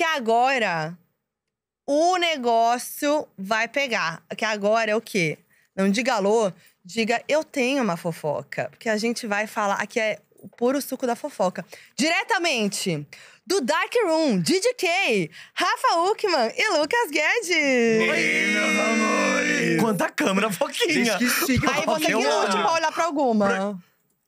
que agora o negócio vai pegar. Que agora é o quê? Não diga alô, diga eu tenho uma fofoca. Porque a gente vai falar. Aqui é o puro suco da fofoca. Diretamente do Dark Room, DJK, Rafa Uckman e Lucas Guedes. Oi, meus amores! Quanta câmera foquinha! Aí você que lute pra olhar pra alguma. Pra...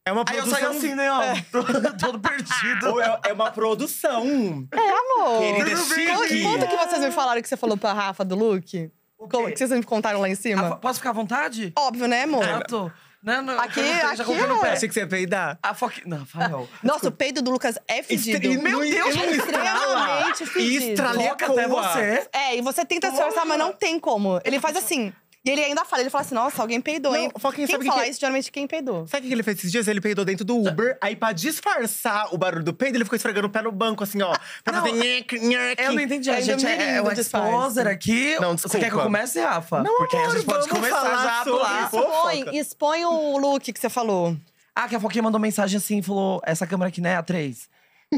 É uma produção. Aí eu saio assim, né, ó. É. Todo perdido. É, é, uma produção. É, amor. Querida, chique. Conta que vocês me falaram que você falou pra Rafa do look. O que vocês me contaram lá em cima. Ah, posso ficar à vontade? Óbvio, né, amor? Exato. Não, né, não, aqui, aqui, já comprei no Achei que você ia peidar. A foque... Não, Fael. Nossa, o peido do Lucas é fedido. Estre... Meu Deus, é extremamente fedido. Estraleca até você. É, e você tenta se forçar, mas não tem como. Ele faz assim... E ele ainda fala, ele fala assim, nossa, alguém peidou, hein? Não, fala quem, sabe fala que... É? isso, geralmente, quem peidou. Sabe o que ele fez esses dias? Ele peidou dentro do Uber, aí pra disfarçar o barulho do peido, ele ficou esfregando o pé no banco, assim, ó. Pra não, fazer nhac, Eu não entendi, a é gente é, é o exposer aqui. Não, desculpa. Você quer que eu comece, Rafa? Não, Porque amor, a gente pode começar já a Expõe, expõe o look que você falou. Ah, que a Foquinha mandou mensagem assim, falou, essa câmera aqui, né, a 3.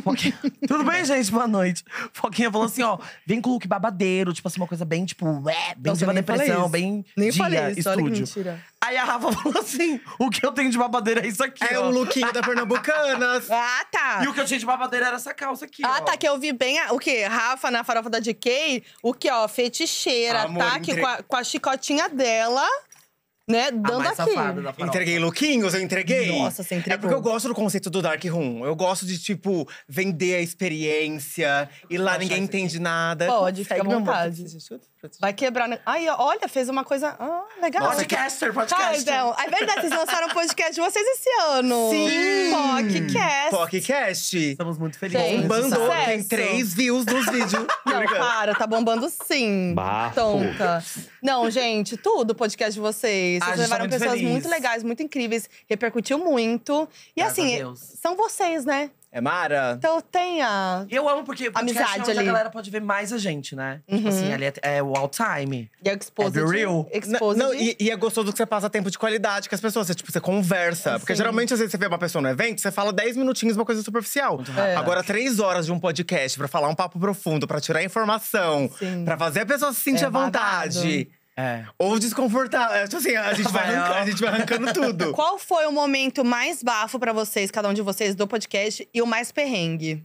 Foquinha... Tudo bem, gente? Boa noite. Foquinha falou assim, ó, vem com o look babadeiro, tipo assim, uma coisa bem, tipo, ué, bem de uma depressão, bem nem dia, falei isso, estúdio. Aí a Rafa falou assim, o que eu tenho de babadeira é isso aqui, É ó. o lookinho da Pernambucanas. ah, tá. E o que eu tinha de babadeira era essa calça aqui, Ah, ó. tá, que eu vi bem, a, o quê? Rafa na farofa da GK, o que, ó, feticheira, Amor, tá? Que com, a, com a chicotinha dela né, dando aqui. entreguei lookinhos, eu entreguei. Nossa, você entregou. É porque eu gosto do conceito do Dark Room. Eu gosto de, tipo, vender a experiência. E lá ninguém entende nada. Pode, fica à vontade. Vai quebrar. Né? Aí, olha, fez uma coisa. Ah, legal. Podcaster, podcaster. Ah, então, é verdade, vocês lançaram um podcast de vocês esse ano. Sim. Podcast. Podcast. Estamos muito felizes. Bombando. Tem três views nos vídeos. Não, para, tá bombando sim. Bafo. Tonta. Não, gente, tudo podcast de vocês. Vocês tá levaram tá muito pessoas feliz. muito legais, muito incríveis. Repercutiu muito. E Graças assim, são vocês, né? É Mara? Então tem a. Eu amo porque amizade é onde ali. a galera pode ver mais a gente, né? Tipo uhum. Tipo assim, ali é, é o all time. E é exposed. É real. Exposed. Não, não e, e, é gostoso que você passa tempo de qualidade com as pessoas. Você, tipo, você conversa. É, porque geralmente, às vezes, você vê uma pessoa no evento, você fala 10 minutinhos, uma coisa superficial. É. Agora, três horas de um podcast pra falar um papo profundo, pra tirar informação, sim. pra fazer a pessoa se sentir à é vontade. Barato. É. Ou desconfortável. É, tipo assim, a gente, vai a gente vai arrancando tudo. Qual foi o momento mais bafo pra vocês, cada um de vocês, do podcast e o mais perrengue?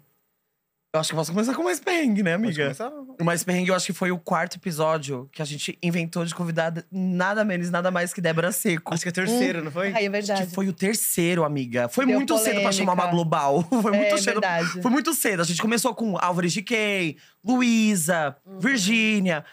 Eu acho que posso começar com o mais perrengue, né, amiga? O mais perrengue, eu acho que foi o quarto episódio que a gente inventou de convidada nada menos, nada mais que Débora Seco. Acho que é o terceiro, hum. não foi? Aí, é verdade. Acho que foi o terceiro, amiga. Foi Deu muito polêmica. cedo pra chamar uma global. foi muito é, é, cedo. Verdade. Foi muito cedo. A gente começou com Álvares de Quem, Luísa, hum. Virgínia.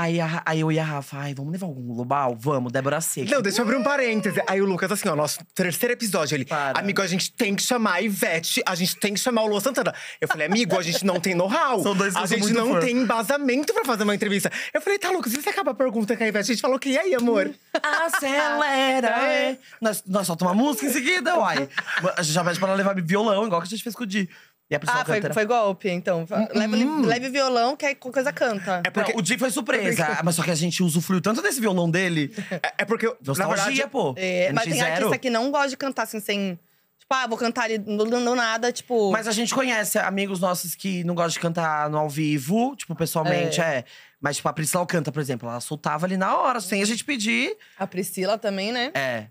Aí, a, aí eu e a Rafa, ai, vamos levar algum global? Vamos, Débora Seca. Não, deixa eu abrir um parêntese. Aí o Lucas, assim, ó, nosso terceiro episódio, ele… Para. Amigo, a gente tem que chamar a Ivete, a gente tem que chamar o Lua Santana. Eu falei, amigo, a gente não tem know-how. São dois A gente não fã. tem embasamento pra fazer uma entrevista. Eu falei, tá, Lucas, e acaba a pergunta que a Ivete a gente falou que… E aí, amor? Acelera! É. é. Nós, nós soltamos uma música em seguida, uai. A gente já pede pra ela levar violão, igual que a gente fez com o Di. E a pessoa ah, foi, né? foi, golpe, então. Hum, hum leva, hum. leve violão, que aí coisa canta. É porque não. o dia foi surpresa. Porque... Mas só que a gente usufruiu tanto desse violão dele. É, é porque. Nostalgia, verdade, pô. É, é mas tem zero. artista que não gosta de cantar assim, sem. Tipo, ah, vou cantar ali não nada, tipo. Mas a gente conhece amigos nossos que não gostam de cantar no ao vivo, tipo, pessoalmente, é. é. Mas, tipo, a Priscila canta, por exemplo, ela soltava ali na hora, sem a gente pedir. A Priscila também, né? É.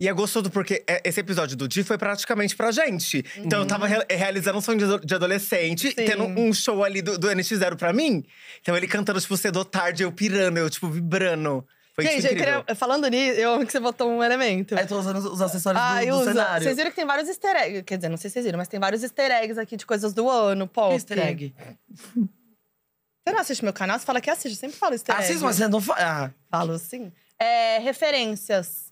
E é gostoso porque é, esse episódio do Di foi praticamente pra gente. Então uhum. eu tava uhum. re realizando um sonho de adolescente, Sim. tendo um show ali do, do NX0 pra mim. Então ele cantando, tipo, cedo tarde, eu pirando, eu, tipo, vibrando. Foi tipo, Gente, incrível. Queria, falando nisso, eu amo que você botou um elemento. É, tô usando os acessórios ah, do, do cenário. Vocês viram que tem vários easter eggs. Quer dizer, não sei se vocês viram, mas tem vários easter eggs aqui de coisas do ano, pop. Easter egg. Você não assiste meu canal? Você fala que assiste. Eu sempre falo easter eggs. Assisto, mas você não fala. Ah. Falo sim. É, referências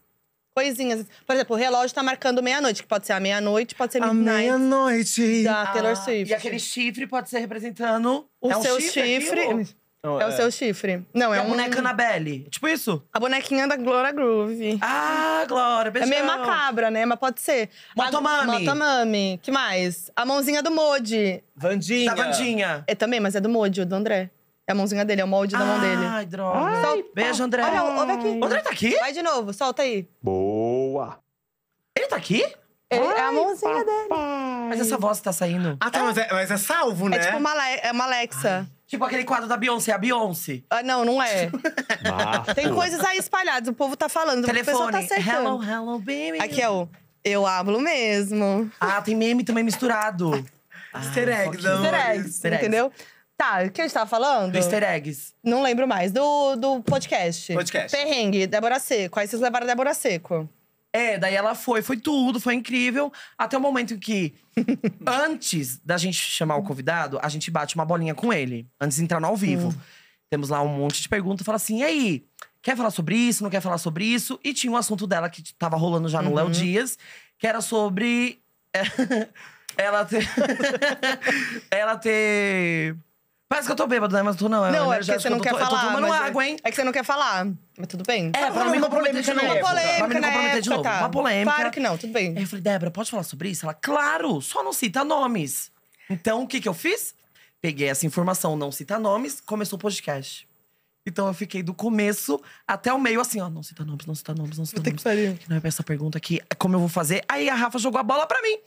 coisinhas. Por exemplo, o relógio tá marcando meia-noite, que pode ser a meia-noite, pode ser a meia-noite. Da Taylor ah, Swift. E aquele chifre pode ser representando… O é um seu chifre… Não, é, o é. seu chifre. Não, é, é a um... boneca Annabelle. Tipo isso? A bonequinha da Glória Groove. Ah, Glória, beijão. É meio macabra, né? Mas pode ser. Motomami. A... Motomami. Que mais? A mãozinha do Modi. Vandinha. Da Vandinha. É também, mas é do Modi, do André. É a mãozinha dele, é o molde da mão dele. Ai, droga. Ai, beijo, André. Olha, ouve aqui. O André tá aqui? Vai de novo, solta aí. Boa! Ele tá aqui? Ele- é a mãozinha dele. Mas essa voz tá saindo. Ah, tá, mas, é, mas é salvo, é né? É tipo uma, é uma Alexa. Tipo aquele quadro da Beyoncé, é a Beyoncé. Ah, não, não é. Tem coisas aí espalhadas, o povo tá falando, o tá Telefone. tá hello, hello, baby. Aqui é o eu hablo mesmo. Ah, tem meme também misturado. Ah, Easter eggs, amor. Easter eggs, Easter eggs. entendeu? Tá, o que a gente estava falando? Do easter eggs. Não lembro mais. Do, do podcast. Podcast. Perrengue, Débora Seco. Aí vocês levaram a Débora Seco. É, daí ela foi, foi tudo, foi incrível. Até o momento em que, antes da gente chamar o convidado, a gente bate uma bolinha com ele, antes de entrar no ao hum. vivo. Hum. Temos lá um monte de perguntas, fala assim: e aí, quer falar sobre isso? Não quer falar sobre isso? E tinha um assunto dela que tava rolando já no uhum. Léo Dias, que era sobre. ela ter. ela ter Parece que eu tô bêbado, né? Mas não tô, não. É não, é porque você não quer tô, falar. Eu tô tomando mas é água, hein? É que você não quer falar. Mas tudo bem. É, tá pra não me é né? comprometer de novo. Uma polêmica, Pra me comprometer de novo. Uma polêmica. Claro que não, tudo bem. Aí eu falei, Débora, pode falar sobre isso? Ela, claro, só não cita nomes. Então, o que que eu fiz? Peguei essa informação, não cita nomes, começou o podcast. Então eu fiquei do começo até o meio assim, ó. Não cita nomes, não cita nomes, não cita nomes. Que não é essa pergunta aqui, como eu vou fazer? Aí a Rafa jogou a bola pra mim.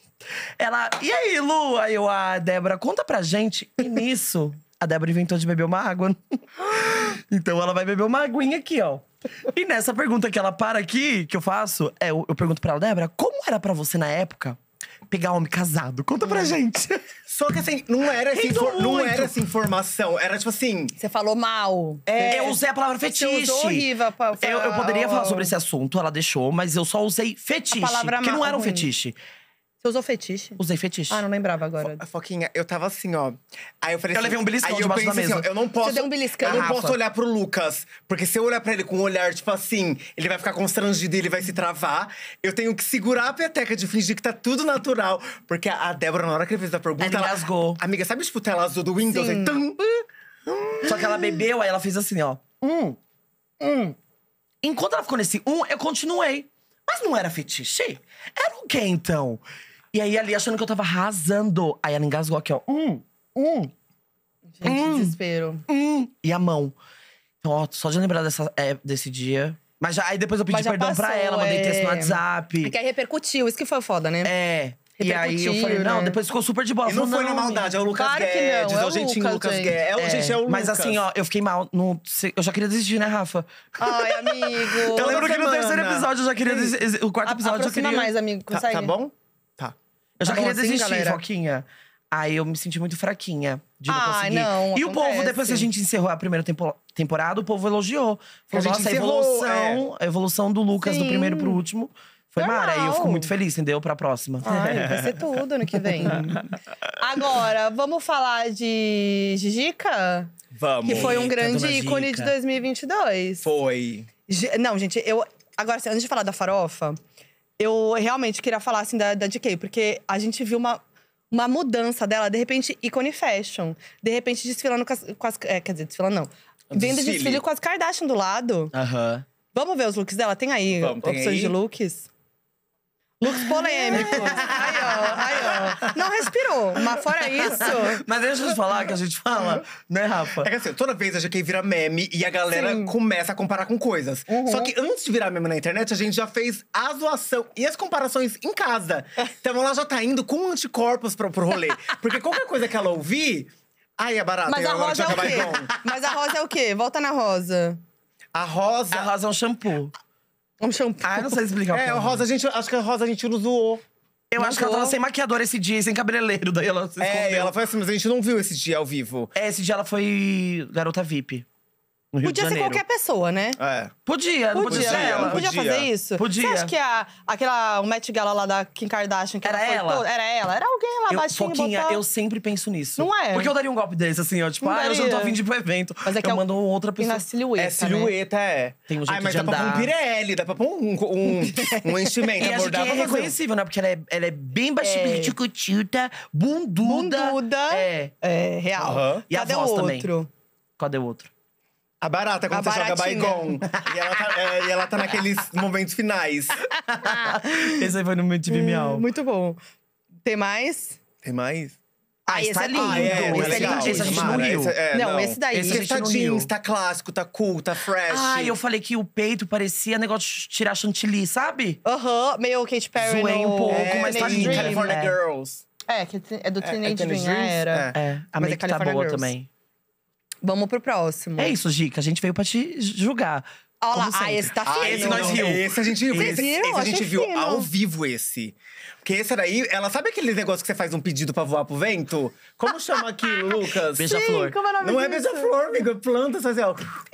Ela, e aí, Lu? Aí eu, a ah, Débora, conta pra gente. E nisso, a Débora inventou de beber uma água. Né? então ela vai beber uma aguinha aqui, ó. E nessa pergunta que ela para aqui, que eu faço, é, eu, eu pergunto pra ela, Débora, como era para você na época pegar homem casado? Conta pra hum. gente. Só que assim, não era essa, infor não era essa informação. Era tipo assim. Você falou mal. É, eu usei a palavra fetiche. Você horrível pra, pra, eu, eu poderia falar sobre esse assunto, ela deixou, mas eu só usei fetiche. A palavra que não era um ruim. fetiche. Você usou fetiche? Usei fetiche. Ah, não lembrava agora. Fo Foquinha, eu tava assim, ó. Aí eu falei Eu assim, levei um beliscão aí eu debaixo da assim, mesa. Assim, ó, eu não posso. Você deu um beliscão. Eu não posso olhar pro Lucas. Porque se eu olhar pra ele com um olhar, tipo assim, ele vai ficar constrangido e ele vai se travar. Eu tenho que segurar a peteca de fingir que tá tudo natural. Porque a Débora, na hora que ele fez a pergunta. Ela rasgou. Amiga, sabe tipo tela azul do Windows? Sim. Aí, tum, uh, hum. Só que ela bebeu, aí ela fez assim, ó. Um. Um. Enquanto ela ficou nesse um, eu continuei. Mas não era fetiche? Era o quê, então? E aí ali achando que eu tava arrasando. Aí ela engasgou aqui, ó. Hum, hum. Gente, hum, desespero. Hum. E a mão. Então, ó, só de lembrar dessa, é, desse dia. Mas já, aí depois eu pedi perdão passou, pra ela, mandei é... texto no WhatsApp. Porque é que aí repercutiu, isso que foi foda, né? É. E aí eu falei, não, né? depois ficou super de bola. E não, não foi na maldade, é o Lucas claro Guedes, é o, gente é Lucas, Lucas Guedes. É, o, gente, é, é o Mas Lucas. assim, ó, eu fiquei mal. Não, eu já queria desistir, né, Rafa? Ai, amigo. eu lembro que no terceiro episódio eu já queria desistir. O quarto episódio Aproxima eu queria. mais, amigo. Consegue? Tá, tá bom? Eu já tá ah, queria então assim, desistir, galera. Foquinha. Aí eu me senti muito fraquinha de não ah, conseguir. Não, e acontece. o povo, depois que a gente encerrou a primeira tempo, temporada, o povo elogiou. Falou, nossa, a evolução, é. a evolução do Lucas Sim. do primeiro pro último. Foi Normal. mara, e eu fico muito feliz, entendeu? Pra próxima. Ai, vai ser tudo no que vem. Agora, vamos falar de Gigica? Vamos. Que foi um grande ícone de 2022. Foi. Não, gente, eu… Agora, assim, antes de falar da farofa eu realmente queria falar assim da, da DK, porque a gente viu uma, uma mudança dela, de repente, ícone fashion. De repente, desfilando com as. Com as é, quer dizer, desfilando não. Vendo desfile. com as Kardashian do lado. Aham. Vamos ver os looks dela? Tem aí Vamos, tem opções aí. de looks? Looks polêmicos. Aí, ó, aí, ó. Não respirou, mas fora isso. Mas deixa eu te falar que a gente fala, né, Rafa? É que assim, toda vez a GK vira meme e a galera Sim. começa a comparar com coisas. Uhum. Só que antes de virar meme na internet, a gente já fez a zoação e as comparações em casa. Então ela já tá indo com anticorpos pro, pro rolê. Porque qualquer coisa que ela ouvir. Ai, é barato. Mas a rosa é o quê? Mas a rosa é o quê? Volta na rosa. A rosa. A rosa é um shampoo. Um shampoo. Ah, não sei explicar. É, o rosa a gente. Acho que a rosa a gente não zoou. Eu não acho que ela tava sem maquiador esse dia, sem cabeleireiro. Daí ela se É, ela foi assim, mas a gente não viu esse dia ao vivo. É, esse dia ela foi garota VIP. Podia ser qualquer pessoa, né? É. Podia, não podia, podia ser ela. Podia, podia fazer isso? Podia. Você acha que a, aquela, o Met Gala lá da Kim Kardashian… Que era ela? Toda, era ela? Era alguém lá eu, baixinho, Foquinha, botar... eu sempre penso nisso. Não é? Porque eu daria um golpe desse, assim, ó. Tipo, ah, eu já não tô vindo de ir pro evento. Mas é que eu é mando outra pessoa. E na silhueta, É, né? silhueta, né? é. Tem um jeito Ai, mas dá pra pôr um pirelli, dá pra pôr um, um, um enchimento. e acho que é reconhecível, né? Porque ela é, ela é bem baixinha, é. ticutilta, bunduda. Bunduda. É. É, real. E a voz também. Cadê o outro? Cadê o outro? A barata, quando a você joga Baigon. e, ela tá, é, e ela tá naqueles momentos finais. Esse aí foi no meu time hum, Muito bom. Tem mais? Tem mais? Ah, ah esse é lindo. Ah, é, esse é, é legal. Lindo. Esse a gente não riu. É, não, não, esse daí. Esse, esse tá jeans, tá clássico, tá cool, tá fresh. Ah, eu falei que o peito parecia negócio de tirar chantilly, sabe? Aham, uh -huh, meio Katy Perry Zoei um pouco, é, mas tá lindo. California Girls. É, que é do é, é Teenage é, Dream, era. É, a mas é tá boa também. Vamos pro próximo. É isso, Gica. A gente veio pra te julgar. Olha lá, ah, esse tá ah, fino. Ah, esse nós riu. Esse a gente, Vocês esse, viram? esse a gente viu ao vivo esse. Porque esse daí, ela sabe aquele negócio que você faz um pedido pra voar pro vento? Como chama aquilo, Lucas? Beija-flor. Como é o nome Não é beija-flor, amigo. É planta, sabe?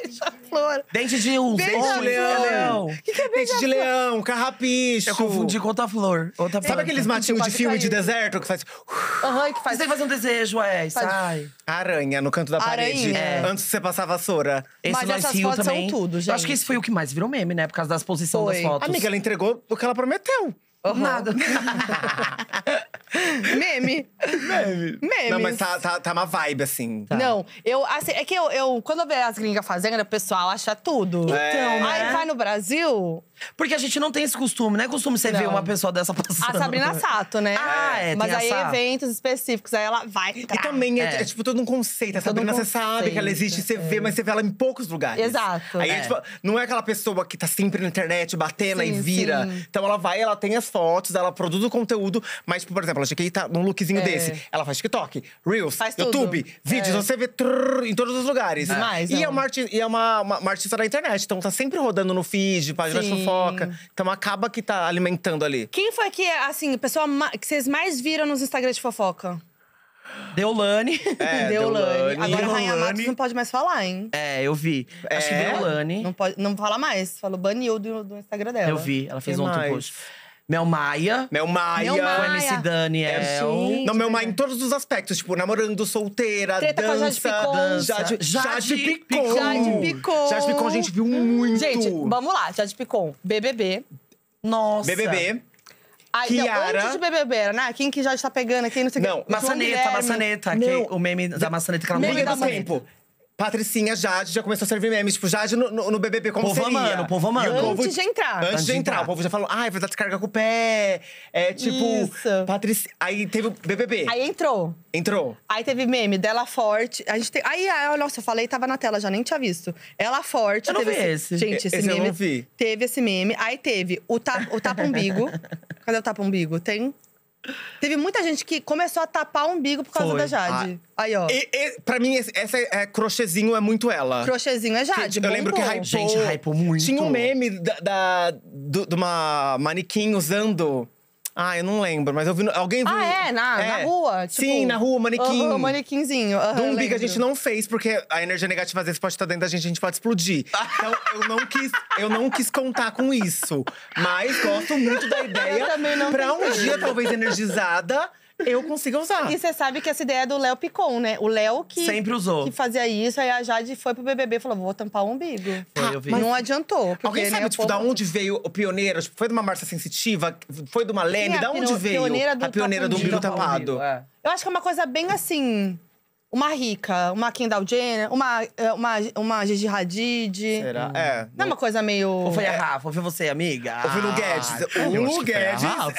Beija-flor. Dente de urso. Dente de leão. O que, que é beija Dente de leão, carrapicho. Eu confundi com outra flor. Outra sabe aqueles tipo matinhos de filme de deserto que faz… Aham, que faz… Você tem que fazer um desejo, é. Sai. Aranha no canto da parede. É. Antes de você passar a vassoura. Esse Mas essas fotos são tudo, gente. Eu acho que isso foi o que mais virou meme, né? Por causa da exposição Foi. das fotos. Amiga, ela entregou o que ela prometeu. Uhum. Nada. Meme. Meme. Não, mas tá, tá, tá uma vibe, assim. Tá. Não, eu… Assim, é que eu, eu… Quando eu vejo as gringas fazendo, o pessoal acha tudo. Então, é. né? Aí vai no Brasil… Porque a gente não tem esse costume, não é costume você não. ver uma pessoa dessa passando. A Sabrina Sato, né? Ah, é, Mas aí Sato. eventos específicos, aí ela vai… Tá. E também é, é, é, tipo todo um conceito. A Sabrina, um você sabe que ela existe, você vê, é. mas você vê ela em poucos lugares. Exato. Aí, é. tipo, não é aquela pessoa que tá sempre na internet, batendo sim, e vira. Sim. Então ela vai, ela tem as fotos, ela produz o conteúdo, mas, por exemplo, ela que tá num lookzinho é. desse. Ela faz TikTok, Reels, faz YouTube, vídeos, é. você vê trrr, em todos os lugares. Demais, e é, é uma, arti e é uma, uma, uma, artista da internet, então tá sempre rodando no feed, página de fofoca. Então acaba que tá alimentando ali. Quem foi que, assim, pessoa que vocês mais viram nos Instagrams de fofoca? Deolane. É, Deolane. Deolane. Agora Rainha Matos não pode mais falar, hein? É, eu vi. É. Acho que é? Deolane. Não, pode, não fala mais. Falou baniu do, do Instagram dela. Eu vi, ela fez um outro mais? post. Mel Maia. Mel Maia. Mel Maia. É, o MC Daniel. Gente, não, Mel Maia né? em todos os aspectos. Tipo, namorando, solteira, Treta dança. Jade Picon. Jade, Jade, Jade Picon. Jade Picon. a gente viu muito. Gente, vamos lá. Jade Picon. BBB. Nossa. BBB. Ai, Kiara. Não, antes de BBB né? Quem que já está pegando, quem não sei o que. Não, maçaneta, maçaneta. Que, o meme da maçaneta que ela não Ao tempo, Patricinha Jade já começou a servir memes. Tipo, Jade no, no, no BBB, como povo seria? Amando, povo amando, Antes de entrar. Antes, de entrar. O povo já falou, ai, ah, vai dar descarga com o pé. É tipo… Patricinha… Aí teve o BBB. Aí entrou. Entrou. Aí teve meme dela forte. A gente tem… Aí, aí, ah, nossa, eu falei, tava na tela já, nem tinha visto. Ela forte. Eu não teve vi esse. esse. Gente, esse, esse meme… Eu não vi. Teve esse meme. Aí teve o, ta, o tapa umbigo. Cadê o tapa umbigo? Tem… Teve muita gente que começou a tapar o umbigo por causa Foi. da ah, Jade. Ah. Aí, ó. E, e, pra mim, esse, essa é, é, crochêzinho é muito ela. Crochêzinho é Jade. Que, eu lembro que hypou. Gente, hypou muito. Tinha um meme da, da do, de uma manequim usando ah, eu não lembro, mas eu vi. Alguém viu. Ah, é? Na, é. na rua? Tipo, Sim, na rua, manequim. O, manequinzinho. Uhum, do a gente não fez, porque a energia negativa às vezes pode estar dentro da gente, a gente pode explodir. Então eu não quis, eu não quis contar com isso. Mas gosto muito da ideia. Eu também não pra um dia, talvez energizada eu consiga usar. E você sabe que essa ideia é do Léo Picon, né? O Léo que. Sempre usou. Que fazia isso, aí a Jade foi pro BBB e falou: vou tampar o umbigo. Foi, eu vi. Mas não adiantou. Porque, Alguém né, sabe, né, tipo, povo... da onde veio o pioneiro? Tipo, foi de uma marcha Sensitiva? Foi de uma leme? da onde veio? Pioneira a pioneira do umbigo tapado. É. Eu acho que é uma coisa bem assim uma rica, uma Kendall Jenner, uma, eh, uma, uma Gigi Hadid. Será? Hum. É. Não é uma coisa meio. Ou foi a Rafa, ou foi você, amiga? Ou foi no Guedes? Ah, o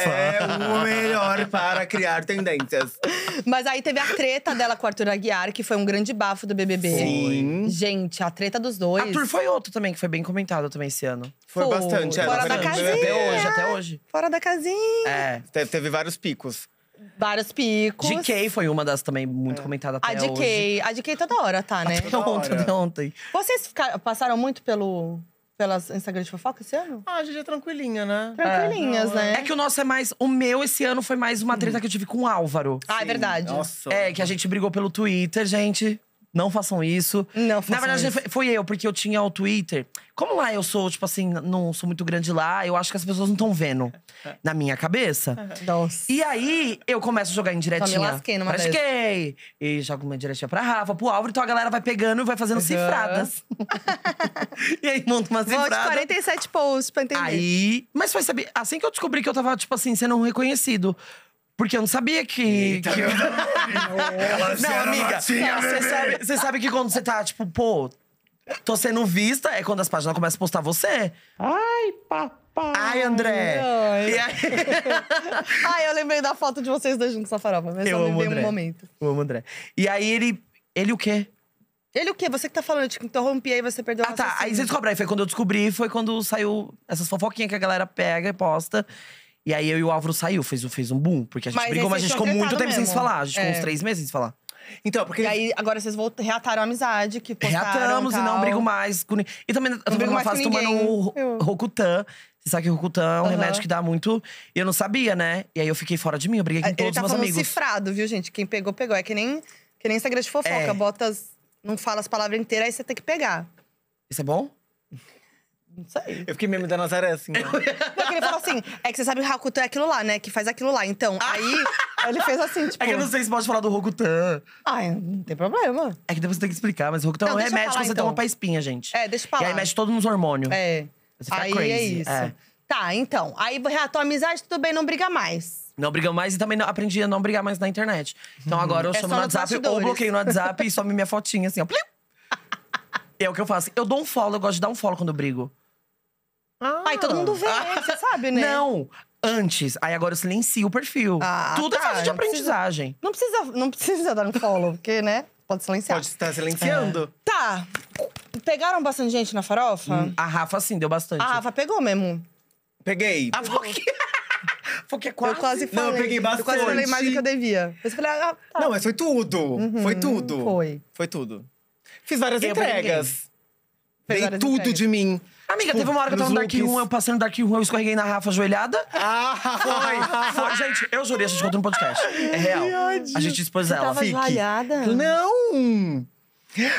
Guedes é o melhor para criar tendências. Mas aí teve a treta dela com o Arthur Aguiar, que foi um grande bafo do BBB. Sim. Gente, a treta dos dois. Arthur foi outro também, que foi bem comentado também esse ano. Foi, foi bastante. É, Fora, é, da casinha. Até hoje, até hoje. Fora da casinha. É. teve vários picos vários picos. de Kay foi uma das também muito é. comentada até a DK, hoje. A DK toda hora tá, né? Até ontem, ontem. Vocês ficaram, passaram muito pelo pelas Instagram de fofoca esse ano? Ah, a gente é tranquilinha, né? Tranquilinhas, é. né? É que o nosso é mais. O meu esse ano foi mais uma treta que eu tive com o Álvaro. Ah, é verdade. Nossa. É, que a gente brigou pelo Twitter, gente. Não façam isso. Não façam Na verdade, isso. foi eu, porque eu tinha o Twitter. Como lá eu sou, tipo assim, não sou muito grande lá, eu acho que as pessoas não estão vendo na minha cabeça. Nossa. E aí eu começo a jogar em diretinha. Só me lasquei numa Pratiquei. E jogo uma diretinha pra Rafa, pro Álvaro, então a galera vai pegando e vai fazendo uhum. cifradas. e aí monta uma cifrada. Volte 47 posts pra entender. Aí. Mas foi saber, assim que eu descobri que eu tava, tipo assim, sendo reconhecido. Porque eu não sabia que. que eu... não, amiga, você né, sabe, sabe que quando você tá, tipo, pô, tô sendo vista, é quando as páginas começam a postar você. Ai, papai. Ai, André. Ai, aí... eu lembrei da foto de vocês dois juntos na farofa, mas eu, lembrei um momento. Eu amo André. E aí ele. Ele o quê? Ele o quê? Você que tá falando, eu te interrompi, aí você perdeu Ah, tá. Aí você descobriu Aí foi quando eu descobri, foi quando saiu essas fofoquinhas que a galera pega e posta. E aí eu e o Álvaro saiu, fez, fez um boom. Porque a gente Mas brigou, mas a gente ficou muito tempo sem se falar. A gente ficou é. uns três meses sem se falar. Então, porque. E aí, agora vocês voltam reataram a amizade, que postaram, Reatamos e não brigo mais. com E também eu tô brigo numa tomar fase tomando o Você sabe que o Rocutan é um remédio que dá muito. E eu não sabia, né? E aí eu fiquei fora de mim, eu briguei com é, Ele todos tá os meus amigos. cifrado, viu, gente? Quem pegou, pegou. É que nem, que nem segredo de fofoca. É. Bota as- não fala as palavras inteiras, aí você tem que pegar. Isso é bom? Não sei. Eu fiquei mesmo da Nazaré, assim. Né? Não, que ele falou assim: é que você sabe que o Rakutan é aquilo lá, né? Que faz aquilo lá. Então, ah! aí ele fez assim, tipo. É que eu tipo, não sei se pode falar do Rokutan. Ai, não tem problema. É que depois você tem que explicar, mas o Rokutan é um remédio falar, que você então. toma pra espinha, gente. É, deixa eu falar. E aí mexe todo nos hormônios. É. Você fica Aí é crazy. é isso. É. Tá, então. Aí reatou a amizade, tudo bem, não briga mais. Não briga mais e também não- aprendi a não brigar mais na internet. Então agora eu É chamo no nos WhatsApp, ou bloqueio no WhatsApp e some minha fotinha assim, ó. é o que eu faço. Eu dou um follow, eu gosto de dar um follow quando eu brigo. Ah. Aí todo mundo vê, ah. você sabe, né? Não, antes. Aí agora eu silencio o perfil. Ah, Tudo é tá, é fase de aprendizagem. Não precisa, não precisa dar um follow, porque, né? Pode silenciar. Pode estar silenciando. É. Tá. Pegaram bastante gente na farofa? Hum, a Rafa, sim, deu bastante. A Rafa pegou mesmo. Peguei. A ah, Foque... Porque quase. Eu quase falei. Não, eu peguei bastante. Eu quase falei mais do que eu devia. Eu falei, ah, tá. Não, mas foi tudo. Uhum, foi tudo. Foi. Foi tudo. Fiz várias eu entregas. Dei tudo entregas. de mim. Amiga, teve uma hora que eu tava no Dark looks. eu passei no Dark Room, eu escorreguei na Rafa ajoelhada. Ah! Foi, foi. Gente, eu jurei, a gente contou no podcast. É real. A gente expôs ela. Tava ajoelhada? Não!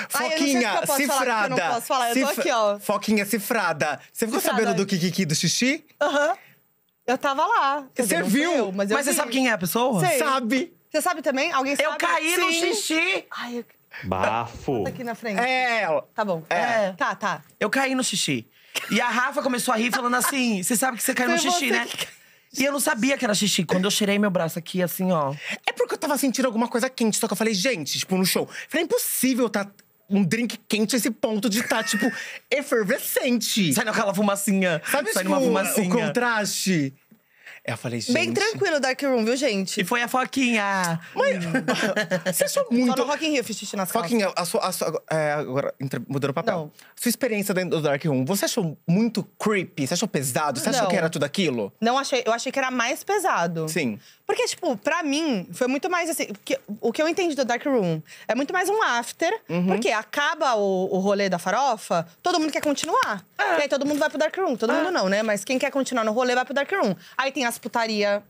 Foquinha, cifrada. Falar, eu não posso falar, eu tô aqui, ó. Foquinha, cifrada. Você ficou cifrada. sabendo do Kikiki do xixi? Aham. Uhum. Eu tava lá. Quer você dizer, viu? Eu, mas, eu mas você sabe quem é a pessoa? Sei. Sabe. Você sabe também? Alguém sabe? Eu caí Sim. no xixi! Ai, eu... Bafo. Tá aqui na frente. É. Tá bom. É. Tá, tá. Eu caí no xixi. E a Rafa começou a rir falando assim: você sabe que você caiu no xixi, né? E eu não sabia que era xixi. Quando eu cheirei meu braço aqui, assim, ó. É porque eu tava sentindo alguma coisa quente, só que eu falei, gente, tipo, no show. falei, é impossível tá um drink quente a esse ponto de estar, tá, tipo, efervescente. Sai naquela fumacinha. Sabe, Sai tipo, numa fumacinha. o contraste. Eu falei, gente... Bem tranquilo Dark Room, viu, gente? E foi a Foquinha! Mãe, você achou muito... Só no Rock in Rio fiz xixi nas Foquinha, a sua, a sua, é, agora mudando o papel. Não. Sua experiência dentro do Dark Room, você achou muito creepy? Você achou pesado? Você achou Não. que era tudo aquilo? Não, achei, eu achei que era mais pesado. Sim. Porque, tipo, pra mim, foi muito mais assim. Porque, o que eu entendi do Dark Room é muito mais um after, uhum. porque acaba o, o rolê da farofa, todo mundo quer continuar. Ah. E aí todo mundo vai pro Dark Room. Todo ah. mundo não, né? Mas quem quer continuar no rolê vai pro Dark Room. Aí tem as putaria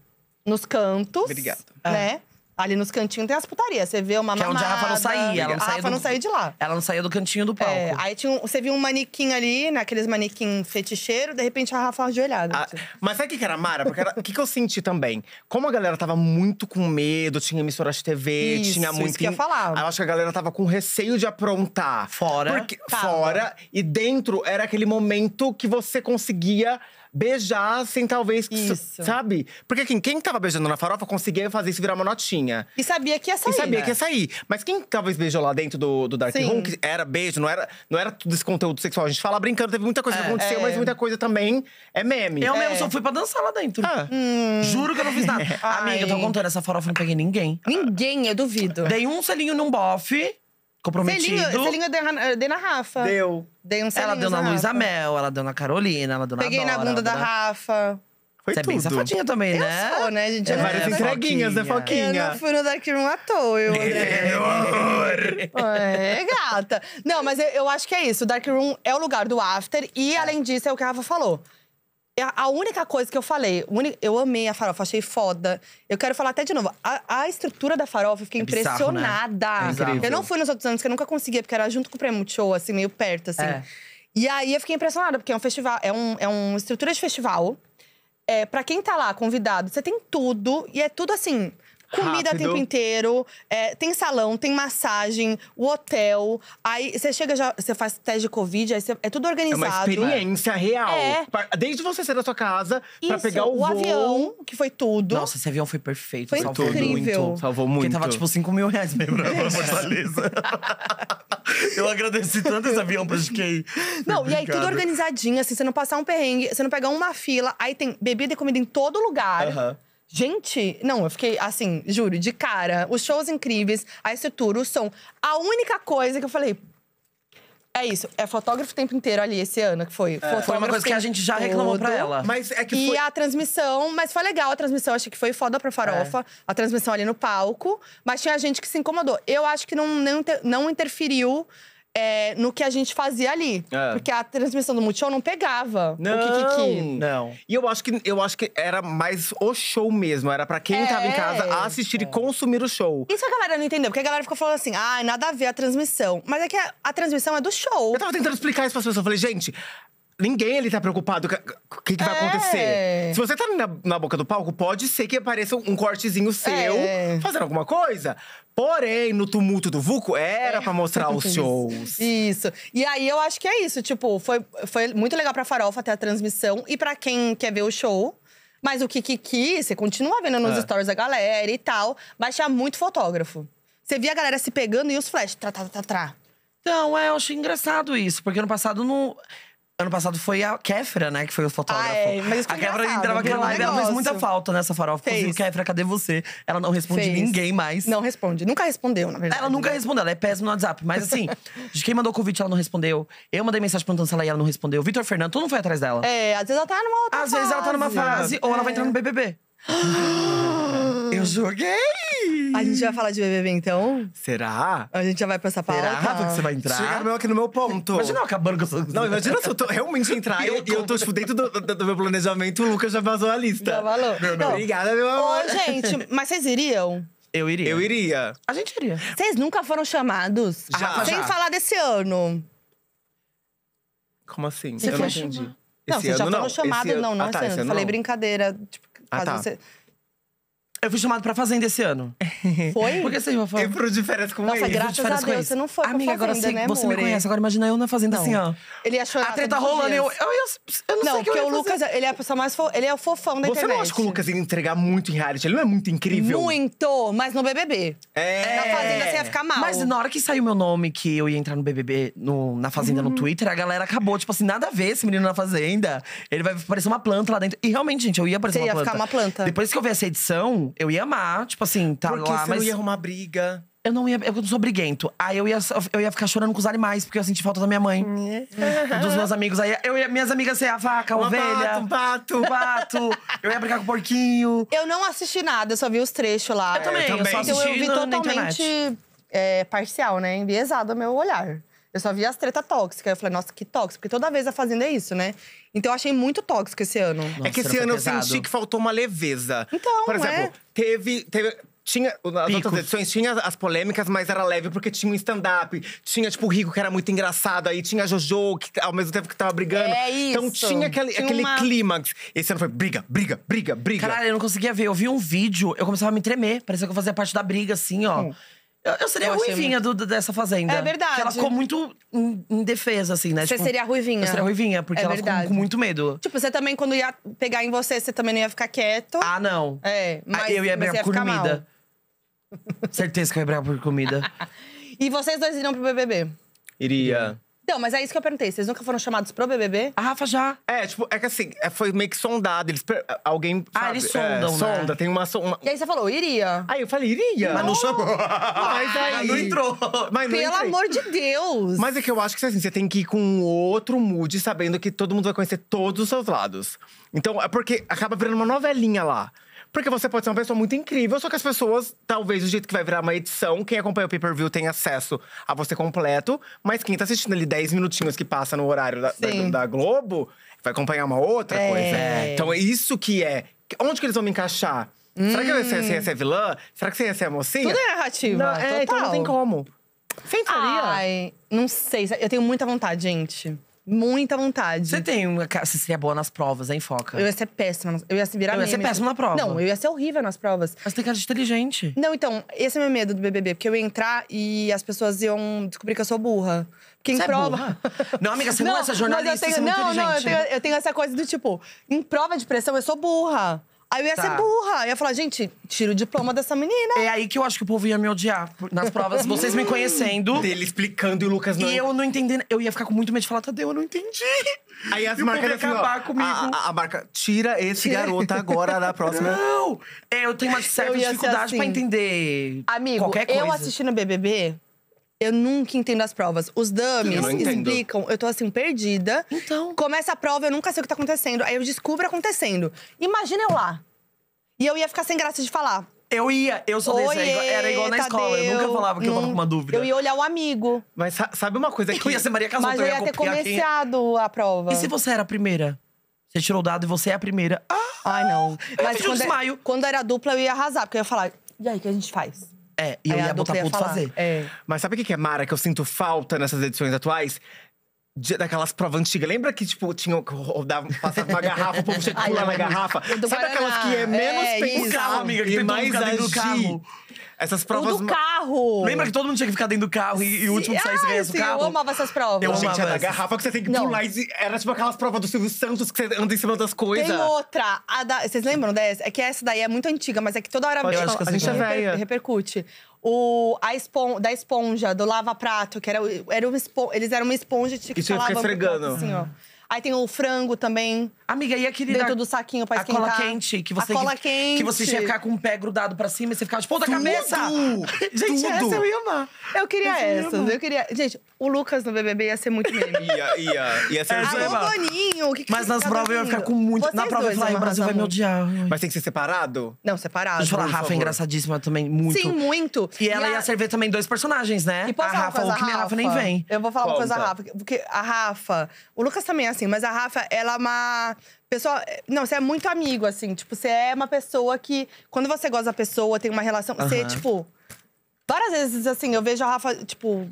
nos cantos. obrigado Né? Ah. Ali nos cantinhos tem as putarias. Você vê uma que mamada. Que é onde a Rafa não saía. Ela não saía a Rafa do... não saía de lá. Ela não saía do cantinho do é, palco. É, aí tinha um, você viu um manequim ali, naqueles né, manequim feticheiro. De repente, a Rafa ajoelhada. Ah, mas sabe o que era Mara? Porque o que, que eu senti também? Como a galera tava muito com medo, tinha emissoras de TV, isso, tinha muito… Isso que eu falar. Eu acho que a galera tava com receio de aprontar. Fora. Porque, fora. E dentro era aquele momento que você conseguia beijassem, talvez. isso. Sabe? Porque assim, quem tava beijando na farofa conseguia fazer isso virar uma notinha. E sabia que ia sair. E sabia né? que ia né? sair. Mas quem talvez beijou lá dentro do, do Dark Sim. Room, que era beijo, não era, não era tudo esse conteúdo sexual. A gente fala brincando, teve muita coisa é, que aconteceu, é. mas muita coisa também é meme. Eu é. mesmo só fui pra dançar lá dentro. Ah. Hum. Juro que eu não fiz nada. Amiga, eu tô contando, essa farofa não peguei ninguém. Ninguém, eu duvido. Dei um selinho num bofe comprometido. Selinho, selinho eu eh, dei na Rafa. Deu. Dei um selinho Ela deu na Luísa Mel, ela deu na Carolina, ela deu na Peguei Dora, na bunda da deu... Rafa. Foi Você tudo. é bem safadinha também, né? Eu sou, né, gente? É, várias entreguinhas, né, né, Foquinha? Eu não fui no Dark Room à toa. Eu... é, gata. Não, mas eu, eu acho que é isso. O Dark Room é o lugar do after. E, é. além disso, é o que a Rafa falou é a, a única coisa que eu falei, eu amei a farofa, achei foda. Eu quero falar até de novo. A, a estrutura da farofa, eu fiquei é impressionada. Bizarro, né? é eu não fui nos outros anos, que eu nunca conseguia, porque era junto com o Prêmio Show, assim, meio perto, assim. É. E aí eu fiquei impressionada, porque é um festival, é, um, é uma estrutura de festival. É, para quem tá lá convidado, você tem tudo, e é tudo assim. Comida o tempo inteiro, é, tem salão, tem massagem, o hotel. Aí você chega, já, você faz teste de Covid, aí cê, é tudo organizado. É uma né? experiência real. É. Desde você sair da sua casa Isso, pra pegar o, o voo. avião, que foi tudo. Nossa, esse avião foi perfeito. Foi salvou incrível. Muito, salvou muito. Porque tava tipo 5 mil reais mesmo pra Fortaleza. Eu agradeci tanto esse avião pra GK. Não, Obrigado. e aí tudo organizadinho, assim, você não passar um perrengue, você não pegar uma fila. Aí tem bebida e comida em todo lugar. Aham. Uh -huh. Gente, não, eu fiquei assim, juro, de cara. Os shows incríveis, a estrutura, o som. A única coisa que eu falei. É isso, é fotógrafo o tempo inteiro ali esse ano, que foi. É, foi uma coisa que a gente já reclamou pra ela. Mas é que e foi... a transmissão, mas foi legal a transmissão, achei que foi foda pra farofa. É. A transmissão ali no palco, mas tinha gente que se incomodou. Eu acho que não, não, não interferiu é, no que a gente fazia ali. É. Porque a transmissão do Multishow não pegava não, o Kikiki. Não. E eu acho, que, eu acho que era mais o show mesmo. Era pra quem é, tava em é. casa assistir é. e consumir o show. Isso a galera não entendeu, porque a galera ficou falando assim: ah, nada a ver a transmissão. Mas é que a, a transmissão é do show. Eu tava tentando explicar isso pras pessoas. Eu falei, gente, Ninguém ali tá preocupado com o que, que vai é. acontecer. Se você tá na, na, boca do palco, pode ser que apareça um cortezinho seu é. fazendo alguma coisa. Porém, no tumulto do Vulco, era é. pra mostrar os shows. Isso. E aí eu acho que é isso. Tipo, foi, foi muito legal pra farofa ter a transmissão e pra quem quer ver o show. Mas o Kiki, você continua vendo nos é. stories da galera e tal. baixar muito fotógrafo. Você via a galera se pegando e os flash, tra, tra, tra, tra. Então, é, eu achei engraçado isso, porque no passado não. Ano passado foi a Kéfera, né? Que foi o fotógrafo. Ah, é, mas a Kéfera entrava aqui lá ela fez muita falta nessa farofa. Fez. Kéfera, cadê você? Ela não responde fez. ninguém mais. Não responde. Nunca respondeu, na verdade. Ela nunca né? respondeu. Ela é péssima no WhatsApp. Mas assim, de quem mandou o convite, ela não respondeu. Eu mandei mensagem perguntando se ela ia, ela não respondeu. Vitor Fernando, tu não foi atrás dela. É, às vezes ela tá numa outra Às fase. vezes ela tá numa fase, é. ou ela vai entrar é. no BBB. Eu hum. joguei! A gente vai falar de BBB, então? Será? A gente já vai pra essa pauta? Será tá, que você vai entrar? Chegaram aqui no meu ponto. Imagina eu acabando com essas Não, imagina se eu tô realmente entrar e eu, eu tô, tipo, dentro do, do, do, meu planejamento, o Lucas já vazou a lista. Já valou. Meu, não. Obrigada, meu amor. Ô, gente, mas vocês iriam? Eu iria. Eu iria. A gente iria. Vocês nunca foram chamados? Já, Sem já. falar desse ano. Como assim? Você eu não entendi. Chamar? Não, vocês já foram chamados. Não, não, ah, tá, esse ano, falei não. brincadeira. Tipo, ah, tá. você… Eu fui chamado pra Fazenda esse ano. Foi? Por que você ia falar? E pro de férias com Nossa, ele. graças de a Deus, você não foi Amiga, pra Fazenda, agora você, né, você me conhece. Agora imagina eu na Fazenda, não. assim, ó. Ele ia é chorar A treta rolando, eu, eu, eu, não sei Não, porque o Lucas, ele é a pessoa mais fofa, Ele é o fofão da você internet. Você não acha que o Lucas ia entregar muito em reality? Ele não é muito incrível? Muito, mas no BBB. É. Na Fazenda você ia ficar mal. Mas na hora que saiu meu nome, que eu ia entrar no BBB, no, na Fazenda, uhum. no Twitter, a galera acabou. Tipo assim, nada a ver esse menino na Fazenda. Ele vai parecer uma planta lá dentro. E realmente, gente, eu ia parecer uma planta. Você ia ficar uma planta. Depois que eu vi essa edição eu ia amar, tipo assim, tá porque lá, você mas. não ia arrumar briga. Eu não ia. Eu não sou briguento. Aí eu ia, eu ia ficar chorando com os animais, porque eu senti falta da minha mãe. dos meus amigos. Aí eu ia, minhas amigas iam a vaca, a ovelha… ovelha. pato bato. pato eu ia brincar com o porquinho. Eu não assisti nada, eu só vi os trechos lá. Eu também, eu, também. eu só assisti Então eu vi na, totalmente na é, parcial, né? Enviesado ao meu olhar. Eu só vi as treta tóxicas. Eu falei, nossa, que tóxico. Porque toda vez a Fazenda é isso, né? Então eu achei muito tóxico esse ano. Nossa, é que esse ano pesado. eu senti que faltou uma leveza. Então, Por exemplo, é... teve, teve tinha nas Pico. outras edições tinha as polêmicas, mas era leve porque tinha um stand-up, tinha tipo o Rico que era muito engraçado, aí tinha a JoJo que ao mesmo tempo que tava brigando. É isso. Então tinha aquele, tinha aquele uma... clímax. Esse ano foi briga, briga, briga, briga. Caralho, eu não conseguia ver. Eu vi um vídeo, eu começava a me tremer, parecia que eu fazia parte da briga assim, ó. Hum. Eu, eu seria eu a ruivinha muito... do, dessa fazenda. É verdade. Porque ela ficou muito indefesa, assim, né? Você tipo, seria a ruivinha. Eu seria a ruivinha, porque é ela verdade. ficou com muito medo. Tipo, você também, quando ia pegar em você, você também não ia ficar quieto. Ah, não. É, ah, mas Eu ia brigar por comida. Certeza que eu ia brigar por comida. e vocês dois iriam pro BBB? Iria. Então, mas é isso que eu perguntei. Vocês nunca foram chamados pro BBB? A Rafa já. É, tipo, é que assim, é, foi meio que sondado. Eles, per- alguém. Ah, sabe, ah, eles é, sondam. É, né? Sonda, tem uma, uma. E aí você falou, iria. Aí eu falei, iria. Mas não chamou. Mas aí. Não entrou. Mas não Pelo entrei. amor de Deus. Mas é que eu acho que assim, você tem que ir com outro mood, sabendo que todo mundo vai conhecer todos os seus lados. Então, é porque acaba virando uma novelinha lá. Porque você pode ser uma pessoa muito incrível, só que as pessoas, talvez, do jeito que vai virar uma edição, quem acompanha o pay-per-view tem acesso a você completo, mas quem tá assistindo ali 10 minutinhos que passa no horário da, da, da Globo, vai acompanhar uma outra é. coisa. Então é isso que é. Onde que eles vão me encaixar? Hum. Será que você hum. ia ser vilã? Será que você ia ser a mocinha? Tudo é narrativa. Não, é, total. então não tem como. sem faria Ai, não sei. Eu tenho muita vontade, gente. Muita vontade. Você tem uma. Você seria boa nas provas, hein, Foca? Eu ia ser péssima. Eu ia se virar Eu ia ser meme. péssima na prova. Não, eu ia ser horrível nas provas. Mas tem cara de inteligente. Não, então, esse é o meu medo do BBB. Porque eu ia entrar e as pessoas iam descobrir que eu sou burra. Porque em é prova… burra? Não, amiga, você não, é essa eu jornalista, é tenho- não, não, eu tenho, eu tenho essa coisa do tipo… Em prova de pressão, eu sou burra. Aí eu ia tá. ser burra. Eu ia falar, gente, tira o diploma dessa menina. É aí que eu acho que o povo ia me odiar nas provas. Vocês me conhecendo. Dele explicando e o Lucas não. E eu não entendendo. Eu ia ficar com muito medo de falar, Tadeu, eu não entendi. Aí as marcas assim, acabar ó, comigo. A, ah, a, marca, tira esse garoto agora na próxima. Não! É, eu tenho uma certa dificuldade assim. pra entender. Amigo, qualquer coisa. eu assistindo BBB, eu nunca entendo as provas. Os dummies eu explicam, eu tô assim, perdida. Então. Começa a prova, eu nunca sei o que tá acontecendo. Aí eu descubro acontecendo. Imagina eu lá. E eu ia ficar sem graça de falar. Eu ia, eu sou desse, Oiê, era igual na Tadeu. escola. Eu nunca falava que eu tava com uma dúvida. Eu ia olhar o amigo. Mas sabe uma coisa que. Eu ia ser Maria Casota, Mas então eu ia, eu ia ter é? começado quem... a prova. E se você era a primeira? Você tirou o dado e você é a primeira. Ah! Ai, não. Mas eu quando, um é desmaio. quando era dupla, eu ia arrasar, porque eu ia falar, e aí, o que a gente faz? É, e eu Aí ia botar ia ponto falar. fazer. É. Mas sabe o que é, Mara, que eu sinto falta nessas edições atuais? De, daquelas provas antigas. Lembra que, tipo, tinha, rodava, passava uma garrafa, o povo tinha que pular na garrafa? Sabe aquelas que é menos é, pensar, amiga, que e mais carro essas provas. O do carro! Lembra que todo mundo tinha que ficar dentro do carro e, e o último que saísse ganha do carro? Eu amava essas provas. Eu gente, amava. Era garrafa que você tem que Não. pular. E era tipo aquelas provas do Silvio Santos que você anda em cima das coisas. Tem outra. Da, vocês lembram dessa? É que essa daí é muito antiga, mas é que toda hora Pode, mesmo, a gente é reper, repercute o, a espon, da esponja, do lava-prato, que era, era uma esponja, eles eram uma esponja que tinha que ficar esfregando. Assim, ó. Aí tem o frango também. Amiga, e aquele dentro da... do saquinho pra esquentar. A cola quente. Que você, a cola quente. Que você ia ficar com o pé grudado pra cima e você ficava de ponta cabeça. Gente, Tudo. essa eu ia amar. Eu queria essa. Eu queria… Gente, o Lucas no BBB ia ser muito meme. Ia, ia. Ia ser o eu o que que Mas nas provas eu ia ficar com muito. Vocês na prova ia falar, o né, Brasil vai me odiar. Mas tem que ser separado? Não, separado. Deixa eu falar, a Rafa é engraçadíssima também, muito. Sim, muito. E ela a- ia servir também dois personagens, né? E posso a falar Rafa, o que minha Rafa nem vem. Eu vou falar uma coisa da Rafa. Porque a Rafa… O Lucas também é assim, mas a Rafa, ela é uma… Pessoa, não, você é muito amigo, assim. Tipo, você é uma pessoa que… Quando você gosta da pessoa, tem uma relação… Você, tipo… Várias vezes, assim, eu vejo a Rafa, tipo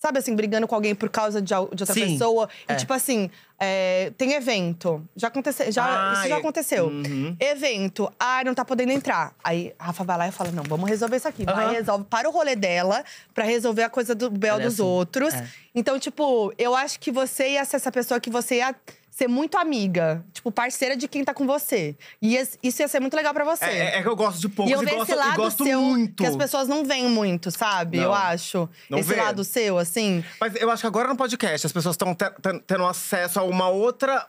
sabe assim, brigando com alguém por causa de, de outra Sim, pessoa. É. E tipo assim, é, tem evento. Já aconteceu. Já, ah, isso já aconteceu. Uhum. Evento. Ai, ah, não tá podendo entrar. Aí a Rafa vai lá e fala: não, vamos resolver isso aqui. Uhum. Vai resolve para o rolê dela, para resolver a coisa do Bel dos assim, outros. É. Então, tipo, eu acho que você ia ser essa pessoa que você ia ser muito amiga, tipo, parceira de quem tá com você. E isso ia ser muito legal para você. É, é, que eu gosto de poucos e, eu e gosto, esse lado gosto seu, muito. Que as pessoas não veem muito, sabe? Não, eu acho. Não esse vê. lado seu, assim. Mas eu acho que agora no podcast as pessoas estão tendo acesso a uma outra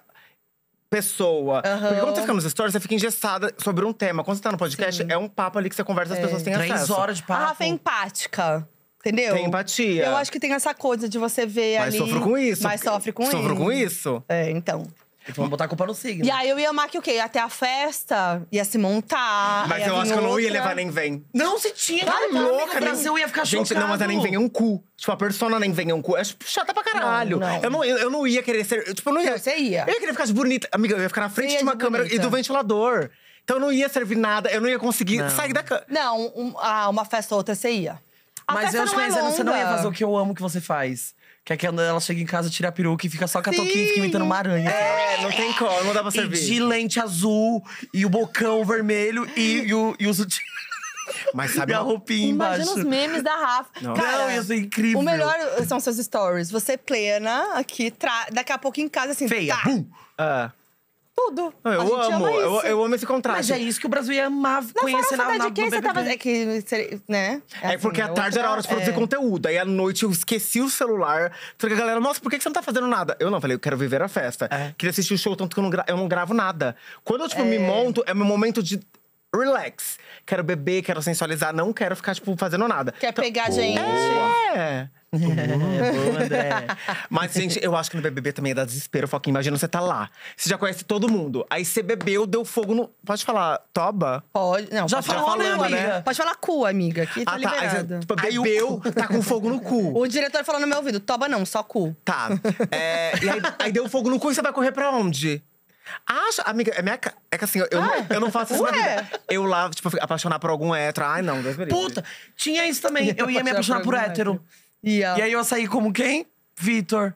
pessoa. Uhum. Porque quando você fica nos stories, você fica engessada sobre um tema. Quando você tá no podcast, Sim. é um papo ali que você conversa, as pessoas é. têm Três acesso. Três horas de papo. A Rafa é empática. Entendeu? Tem empatia. Eu acho que tem essa coisa de você ver mas ali… Mas sofro com isso. Mas sofre com sofro isso. Sofro com isso. É, então. então… vamos botar a culpa no signo. E aí eu ia amar que o quê? Até a festa, ia se montar. Mas eu acho que eu não ia levar nem vem. Não, se tinha, tá louca, nem eu ia ficar Gente, chocado. não, mas a é nem vem é um cu. Tipo, a persona nem vem é um cu. É chata pra caralho. Não, não. Eu, não, eu, eu, não ia querer ser. Tipo, eu não ia. Você ia. Eu ia querer ficar de bonita. Amiga, eu ia ficar na frente de uma de câmera bonita. e do ventilador. Então eu não ia servir nada, eu não ia conseguir não. sair da cama. Não, um, ah, uma festa ou outra você ia. Mas eu acho que é é, você não ia fazer o que eu amo que você faz. Que é que ela chega em casa, tira a peruca e fica só com a toquinha e fica imitando uma aranha. Assim. É, não tem como, não dá pra servir. E de lente azul, e o bocão vermelho, e, e o, e os Mas sabe. E a roupinha Imagina embaixo. os memes da Rafa. Não, Cara, não isso é incrível. O melhor são seus stories. Você é plena aqui, tra... daqui a pouco em casa, assim. Feia, tá. bum! Ah tudo. Não, eu amo, eu, eu, amo esse contraste. Mas é isso que o Brasil ia amar conhecer na, na de quem você tava. É que. Né? É, é assim, porque a é tarde era hora de produzir é. conteúdo. Aí à noite eu esqueci o celular. Falei a galera, nossa, por que você não tá fazendo nada? Eu não, falei, eu quero viver a festa. É. Queria assistir o show, tanto que eu não, gra... eu não gravo nada. Quando eu, tipo, me é. monto, é meu momento de relax quero beber, quero sensualizar, não quero ficar, tipo, fazendo nada. Quer então, pegar boa. gente. É. Boa, Mas, gente, eu acho que no BBB também é dá desespero, Foquinha. Imagina, você tá lá, você já conhece todo mundo. Aí você bebeu, deu fogo no… Pode falar toba? Pode. Não, já falou, né, amiga? Né? Pode falar cu, amiga, que tá ah, tá. Tipo, bebeu, tá com fogo no cu. O diretor falou no meu ouvido, toba não, só cu. Tá. É, e aí, aí deu fogo no cu e você vai correr pra onde? Acha, amiga, é, minha, é que assim, eu, eu, ah, eu não faço isso na vida. Eu lá, tipo, apaixonar por algum hétero. Ai, não, Deus me livre. Puta, tinha isso também. Eu ia me apaixonar por, por hétero. hétero. Yeah. E aí eu saí como quem? Vitor.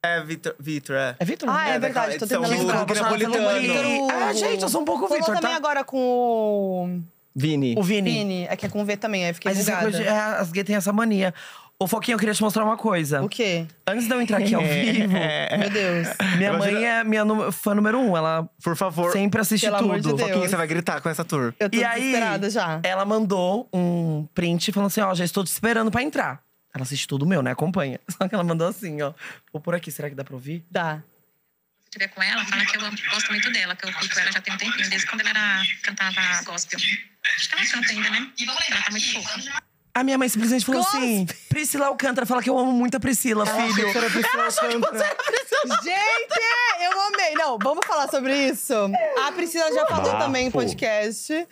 É Vitor, Vitor, é. É Vitor? Ah, é, é verdade, tô tentando lembrar. Vitor, ah é, gente, eu sou um pouco Vitor, tá? também agora com o… Vini. O Vini. Vini. É que é com V também, aí fiquei ligada é, as gays têm essa mania. Ô, Foquinha, eu queria te mostrar uma coisa. O quê? Antes de eu entrar aqui ao vivo. É. Meu Deus. Minha Imagina- mãe é minha nu- fã número um. Ela Por favor. sempre assiste Pelo amor de tudo. Foquinha, você vai gritar com essa tour. Eu tô E aí- desesperada já. Ela mandou um print falando assim: ó, já estou te esperando pra entrar. Ela assiste tudo meu, né? Acompanha. Só que ela mandou assim, ó. Vou por aqui, será que dá pra ouvir? Dá. estiver com ela, fala que eu gosto muito dela, que eu curto ela já tem um tempinho, desde quando ela era, cantava gospel. Acho que ela canta ainda, né? Ela tá muito fofa. A minha mãe simplesmente falou assim, Cospe. assim: Priscila Alcântara fala que eu amo muito a Priscila, filho. Gente, eu amei. Não, vamos falar sobre isso? A Priscila já falou Bafo. também em podcast.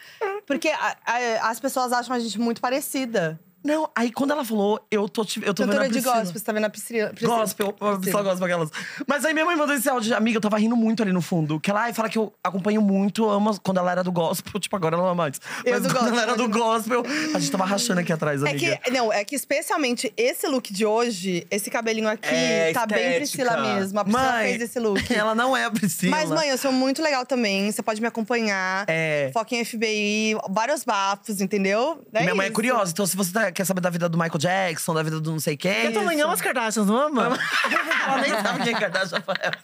Porque a, a, as pessoas acham a gente muito parecida. Não, aí quando ela falou, eu tô, eu tô vendo a de gospel, você tá vendo a Priscila. Gospel, a Priscila gospel, aquelas. Mas aí minha mãe mandou esse áudio, amiga, eu tava rindo muito ali no fundo. Que ela, fala que eu acompanho muito, amo quando ela era do gospel. Tipo, agora ela não ama mais. Mas eu quando ela era do gospel, a gente tava rachando aqui atrás, é amiga. É que, não, é que especialmente esse look de hoje, esse cabelinho aqui, é, tá estética. bem Priscila mesmo. A Priscila mãe, fez esse look. Ela não é a Priscila. Mas mãe, eu sou muito legal também, você pode me acompanhar. É. Foca em FBI, vários bafos, entendeu? É minha isso. mãe é curiosa, então se você tá quer saber da vida do Michael Jackson, da vida do não sei quem. Que também amo as Kardashians, não ama? ela nem sabe quem é Kardashian pra ela.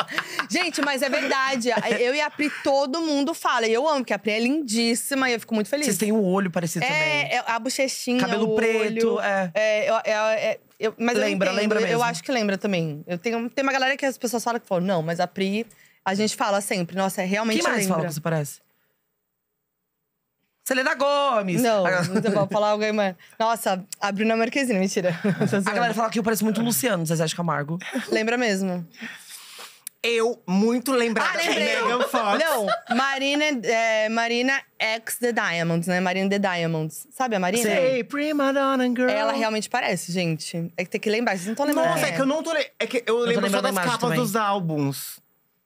Gente, mas é verdade. Eu e a Pri, todo mundo fala. E eu amo, porque a Pri é lindíssima e eu fico muito feliz. Vocês têm um olho parecido é, também. É, a bochechinha, Cabelo o preto, olho. é. É, eu, é, é, eu, eu, eu, mas lembra, eu lembra mesmo. Eu acho que lembra também. Eu tenho, tem uma galera que as pessoas falam que falam, não, mas a Pri, a gente fala sempre, nossa, é realmente. Quem mais lembra. fala que você parece? Selena Gomes. Não, não você falar alguém, mas. Nossa, a Bruna Marquezine, mentira. a galera fala que eu pareço muito o Luciano, Zezé de Camargo. Lembra mesmo. Eu, muito lembrada ah, de Megan Fox. Não, Marina, é, Marina X The Diamonds, né? Marina The Diamonds. Sabe a Marina? Sei, prima donna girl. Ela realmente parece, gente. É que tem que lembrar, vocês não estão lembrando. Nossa, é. que eu é. não tô… Le... É que eu lembro só das capas também. dos álbuns.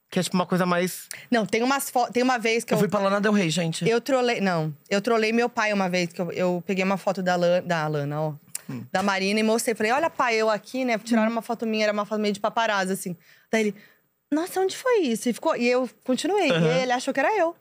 Que é tipo uma coisa mais. Não, tem umas Tem uma vez que eu. Eu fui pra Lana Del Rey, gente. Eu trolei. Não, eu trolei meu pai uma vez, que eu, eu peguei uma foto da, Lan, da Lana, ó. Hum. Da Marina e mostrei. Falei, olha, pai, eu aqui, né? Tiraram uma foto minha, era uma foto meio de paparazzo, assim. Daí ele, nossa, onde foi isso? E, ficou, e eu continuei. Uhum. E ele achou que era eu.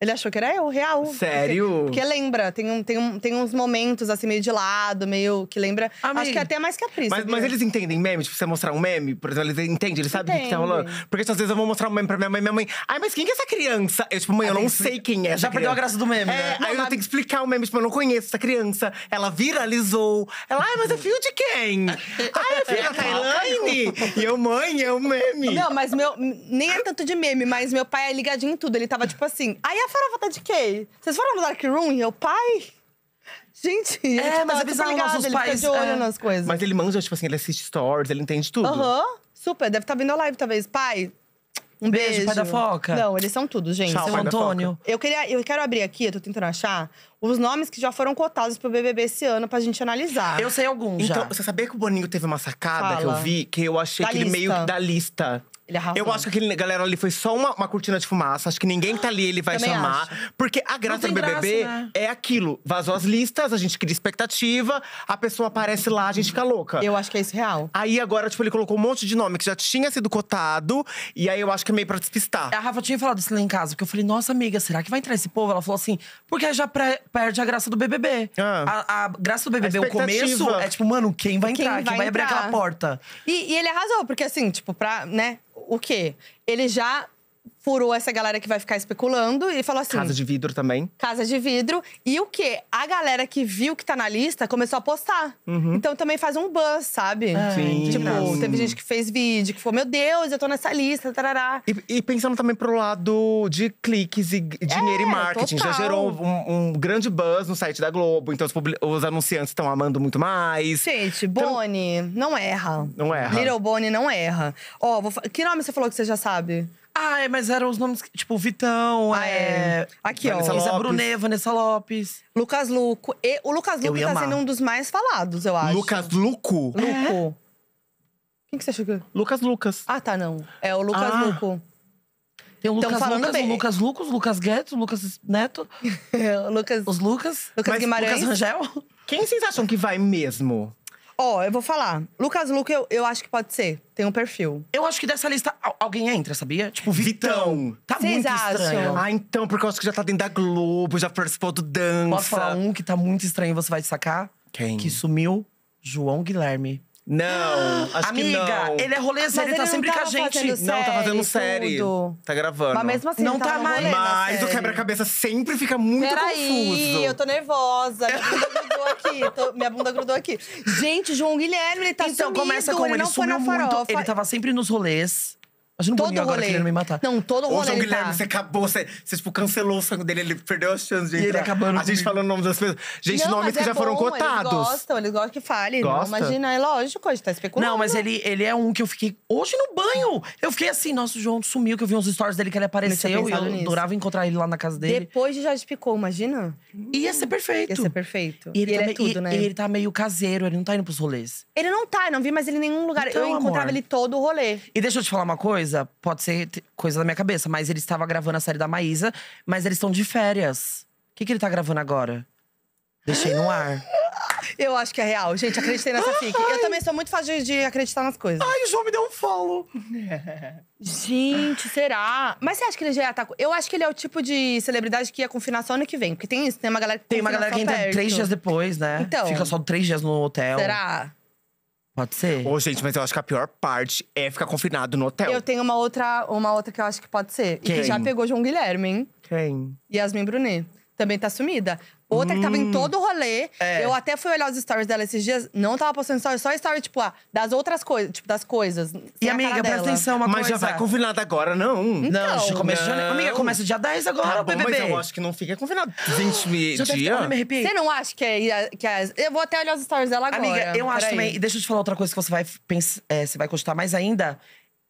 Ele achou que era eu, real. Sério? Porque, porque lembra, tem, um, tem, um, tem uns momentos assim, meio de lado, meio que lembra. Amiga. Acho que é até mais que a Pris. Mas, mas, eles entendem meme? Tipo, você mostrar um meme, por exemplo, eles entendem, eles sabem o que, que tá rolando. Porque tipo, às vezes eu vou mostrar um meme pra minha mãe, minha mãe. Ai, mas quem que é essa criança? Eu, tipo, mãe, eu não sei quem é. Já criança. perdeu a graça do meme, é, né? Aí eu tenho que explicar o meme, tipo, eu não conheço essa criança. Ela viralizou. Ela, ai, mas é filho de quem? ai, é filho da Tailane. e eu, mãe, é um meme. Não, mas meu. Nem é tanto de meme, mas meu pai é ligadinho em tudo. Ele tava tipo assim. Ai, a farofa tá de quem? Vocês foram no Dark Room É o pai? Gente, é, é mas é bizarro, ligado, nossos ele pais, fica de olho é. nas coisas. Mas ele manja, tipo assim, ele assiste stories, ele entende tudo. Aham, uhum, super. Deve estar tá vindo a live, talvez. Pai, um beijo. beijo. pai da foca. Não, eles são tudo, gente. Tchau, Seu Antônio. Eu, queria, eu quero abrir aqui, eu tô tentando achar, os nomes que já foram cotados pro BBB esse ano pra gente analisar. Eu sei alguns então, já. Então, você sabia que o Boninho teve uma sacada Fala. que eu vi? Que eu achei da que ele meio que da lista. Ele arrasou. Eu acho que aquele galera ali foi só uma, uma cortina de fumaça. Acho que ninguém que tá ali, ele vai Também chamar. acho. Porque a graça do graça, BBB né? é aquilo. Vazou as listas, a gente cria expectativa. A pessoa aparece lá, a gente fica louca. Eu acho que é isso real. Aí agora, tipo, ele colocou um monte de nome que já tinha sido cotado. E aí eu acho que é meio pra despistar. A Rafa tinha falado isso lá em casa, porque eu falei, nossa amiga, será que vai entrar esse povo? Ela falou assim, porque já perde a graça do BBB. Ah. A, a graça do BBB, o começo, é tipo, mano, quem vai Quem entrar? Quem vai vai abrir aquela porta? E, e ele arrasou, porque assim, tipo, pra, né? o quê? Ele já furou essa galera que vai ficar especulando e falou assim. Casa de vidro também. Casa de vidro. E o quê? A galera que viu que tá na lista começou a postar. Uhum. Então também faz um buzz, sabe? Ah, Sim. Tipo, Sim. teve gente que fez vídeo, que falou: meu Deus, eu tô nessa lista, tarará. E, e pensando também pro lado de cliques e é, dinheiro é, e marketing. Total. Já gerou um, um, grande buzz no site da Globo. Então os, os anunciantes estão amando muito mais. Gente, então Boni então... não erra. Não erra. Little Boni não erra. Ó, oh, que nome você falou que você já sabe? Ah, é, mas eram os nomes, que- tipo, Vitão, Ah, é. é aqui, ó. Vanessa Isa é Lopes. Brunet, Vanessa Lopes. Lucas Luco. E, o Lucas Luco está tá amar. sendo um dos mais falados, eu acho. Lucas Luco? Luco. É? Quem que você achou que. Lucas Lucas. Ah, tá, não. É o Lucas Ah. Luco. Tem o Lucas falando Lucas, bem. o Lucas Lucas, o Lucas Guedes, o Lucas Neto, Lucas, os Lucas. Lucas Guimarães. Lucas Rangel. Quem vocês acham que vai mesmo? Ó, oh, eu vou falar. Lucas Luca, eu, eu acho que pode ser. Tem um perfil. Eu acho que dessa lista alguém entra, sabia? Tipo, Vitão. Tá muito acham? estranho. Ah, então, porque eu acho que já tá dentro da Globo, já participou do dança. Posso falar um que tá muito estranho, você vai sacar? Quem? Que sumiu? João Guilherme. Não, acho Amiga, que não. Amiga, ele é rolezeiro, ele, ele tá sempre com a gente. Não, tá fazendo série. Tá gravando. Mas mesmo assim, não, não tá, mais. Mas o quebra-cabeça sempre fica muito Pera confuso. Aí, eu tô nervosa. Minha bunda grudou aqui. Tô, minha bunda grudou aqui. Gente, João Guilherme, ele tá Então, sumido, começa com ele, ele não sumiu muito. Farofa. Ele tava sempre nos rolês. Imagina o todo Boninho agora rolê. querendo me matar. Não, todo rolê. Ô, João ele Guilherme, tá. você acabou, você, você tipo, cancelou o sangue dele, ele perdeu as chances de entrar. E ele acabando. A gente falando o nome das pessoas. Gente, Não, nomes que é já foram cotados. Eles gostam, eles gostam que fale. Gosta? Não, imagina, é lógico, a gente tá especulando. Não, mas ele, ele é um que eu fiquei. Hoje no banho! Eu fiquei assim, nossa, o João sumiu, que eu vi uns stories dele que ele apareceu. E eu nisso. adorava encontrar ele lá na casa dele. Depois de Jade imagina? Ia ser perfeito. Ia ser perfeito. E ele, e é tudo, e, né? ele tá meio caseiro, ele não tá indo pros rolês. Ele não tá, não vi mais ele em nenhum lugar. Então, eu encontrava ele todo o rolê. E deixa eu te falar uma coisa pode ser coisa da minha cabeça, mas ele estava gravando a série da Maísa, mas eles estão de férias. O que, que ele tá gravando agora? Deixei no ar. Eu acho que é real. Gente, acreditei nessa fique. Eu também sou muito fácil de, de acreditar nas coisas. Ai, o João me deu um follow. Gente, será? Mas você acha que ele já ia tá, estar. Eu acho que ele é o tipo de celebridade que ia confinar só ano que vem. Porque tem isso, tem uma galera que Tem uma galera que entra perto. três dias depois, né? Então. Fica só três dias no hotel. Será? Pode ser. Ô, gente, mas eu acho que a pior parte é ficar confinado no hotel. Eu tenho uma outra, uma outra que eu acho que pode ser. Quem? E que já pegou João Guilherme, hein? Quem? Yasmin Brunet. Também tá sumida. Outra que tava em hum. todo o rolê. É. Eu até fui olhar os stories dela esses dias. Não tava postando stories, só stories, tipo, ah, das outras coisas. Tipo, das coisas. E amiga, presta atenção, uma Mas coisa. já vai confinada agora, não. Então, não, começa, não. Amiga, começa dia 10 agora, tá bom, BBB. Mas eu acho que não fica confinado 20 dias. Né, você não acha que é, que é… Eu vou até olhar os stories dela agora. Amiga, eu acho também… E deixa eu te falar outra coisa que você vai pensar, é, você vai custar mais ainda.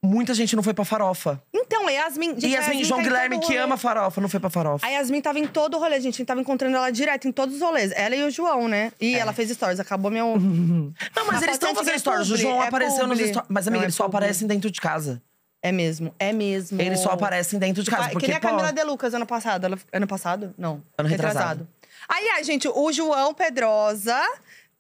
Muita gente não foi pra farofa. Então, a Yasmin. Gente, e Yasmin, Yasmin João tá Guilherme, que ama farofa, não foi pra farofa. A Yasmin tava em todo o rolê, gente. A gente tava encontrando ela direto em todos os rolês. Ela e o João, né? E é. ela fez stories, acabou meu. não, mas eles estão fazendo é stories. Publi, o João é apareceu publi. nos stories. Mas, amiga, não, é eles só publi. aparecem dentro de casa. É mesmo, é mesmo. Eles só aparecem dentro de casa. Porque, que nem a Camila pô... De Lucas ano passado. Ela... Ano passado? Não. Ano retrasado. retrasado. Aliás, ah, gente, o João Pedrosa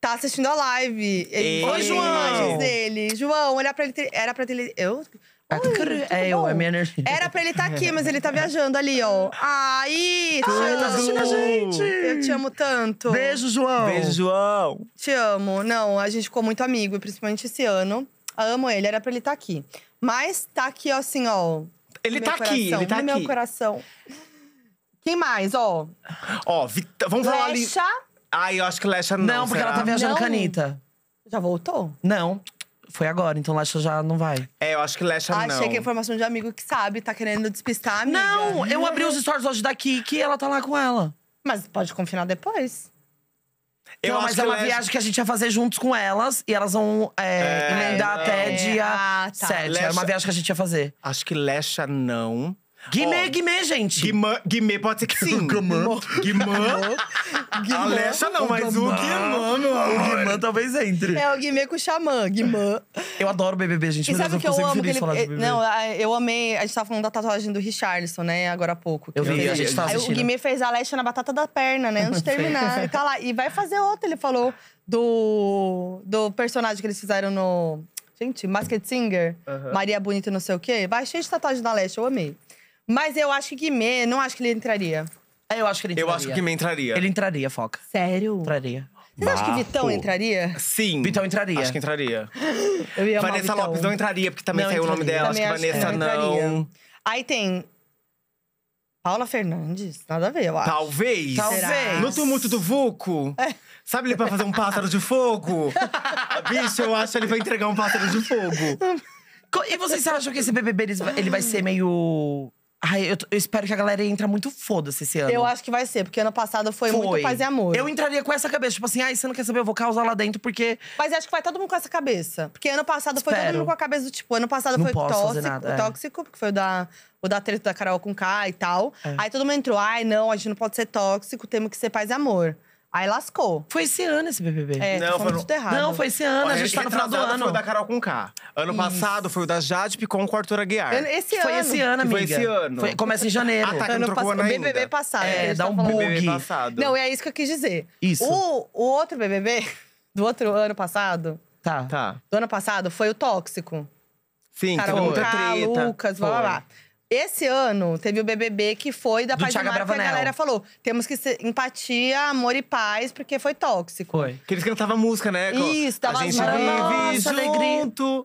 tá assistindo a live. Oi, João! dele. João, olhar pra ele. Ter, era pra ele. Eu? Tá Oi, é eu, é minha energia. Era pra ele estar tá aqui, mas ele tá viajando ali, ó. Aí, Ai, tá assistindo a gente! Eu te amo tanto. Beijo, João! Beijo, João! Te amo. Não, a gente ficou muito amigo, principalmente esse ano. amo ele, era pra ele estar tá aqui. Mas tá aqui, ó, assim, ó. Ele tá coração, aqui, ele tá no aqui. meu coração. Quem mais, ó? Ó, vamos Lecha. falar ali… Ah, eu acho que Lesha não. Não, porque será? ela tá viajando a canita. Já voltou? Não. Foi agora, então Lesha já não vai. É, eu acho que Lesha Ah, não. Achei que é informação de amigo que sabe, tá querendo despistar, amiga. Não! Eu abri os stories hoje da Kiki e ela tá lá com ela. Mas pode confinar depois. Eu não, acho mas que é uma viagem que a gente ia fazer juntos com elas. E elas vão é, É, emendar não. até É, dia ah, tá. 7. Era uma viagem que a gente ia fazer. Acho que Lesha não. Guimê, oh, Guimê, gente. Guimã, Guimê pode ser que sim. Guimã. Guimã. A Alexa não, o mas Guimã. o Guimã, meu amor. O Guimã talvez entre. É, o Guimê com o Xamã, Guimã. Eu adoro BBB, gente. E sabe o que eu, amo? Que ele... É, não, ah, eu amei… A gente tava falando da tatuagem do Richardson, né, agora há pouco. Eu vi, fez... a gente tava assistindo. Aí o Guimê fez a Alexa na batata da perna, né, antes de terminar. e tá lá, e vai fazer outra, ele falou. Do, do personagem que eles fizeram no… Gente, Masked Singer, uh -huh. Maria Bonita não sei o quê. Vai cheio de tatuagem da Leste, eu amei. Mas eu acho que Guimê, não acho que ele entraria. É, eu acho que ele entraria. Eu acho que Guimê entraria. Ele entraria, Foca. Sério? Entraria. Você acha que Vitão entraria? Sim. Vitão entraria. Acho que entraria. Eu ia Vanessa Vitão. Lopes não entraria, porque também Não saiu o nome dela. Acho que Vanessa não entraria. Aí tem. Paula Fernandes? Nada a ver, eu acho. Talvez. Talvez. No tumulto do Vulco. É. Sabe ele pra fazer um pássaro de fogo? Bicho, eu acho que ele vai entregar um pássaro de fogo. E vocês acham que esse BBB ele vai ser meio Ai, eu, eu espero que a galera entre muito foda-se esse ano. Eu acho que vai ser, porque ano passado foi, Foi. muito paz e amor. Eu entraria com essa cabeça, tipo assim, ai, você não quer saber, eu vou causar lá dentro, porque Mas acho que vai todo mundo com essa cabeça. Porque ano passado foi todo mundo com a cabeça do tipo, ano passado Não foi posso fazer tóxico, nada, é. tóxico, porque foi o da, o da treta da Carol com K e tal. É. Aí todo mundo entrou, ai, não, a gente não pode ser tóxico, temos que ser paz e amor. Aí lascou. Foi esse ano esse BBB. É, não, foi tudo errado. Não, foi esse ano, Olha, a gente tá no final do ano. foi o da Carol com K. Ano Isso. passado foi o da Jade Picon com o Arthur Aguiar. Esse ano. Foi esse ano, amiga. Foi esse ano. Foi, começa em janeiro. Ah, tá, que ano não trocou pass... BBB ainda. passado. É, é dá um bug. Passado. Não, é isso que eu quis dizer. Isso. O, o outro BBB do outro ano passado… Tá. tá. Do ano passado foi o Tóxico. Sim, Carol, que foi muita treta. Lucas, foi. blá, blá, blá. Esse ano teve o BBB que foi da Do parte que a galera falou: temos que ser empatia, amor e paz, porque foi tóxico. Foi. Que eles cantavam música, né? Isso, tava A gente as vive Nossa, alegria. junto.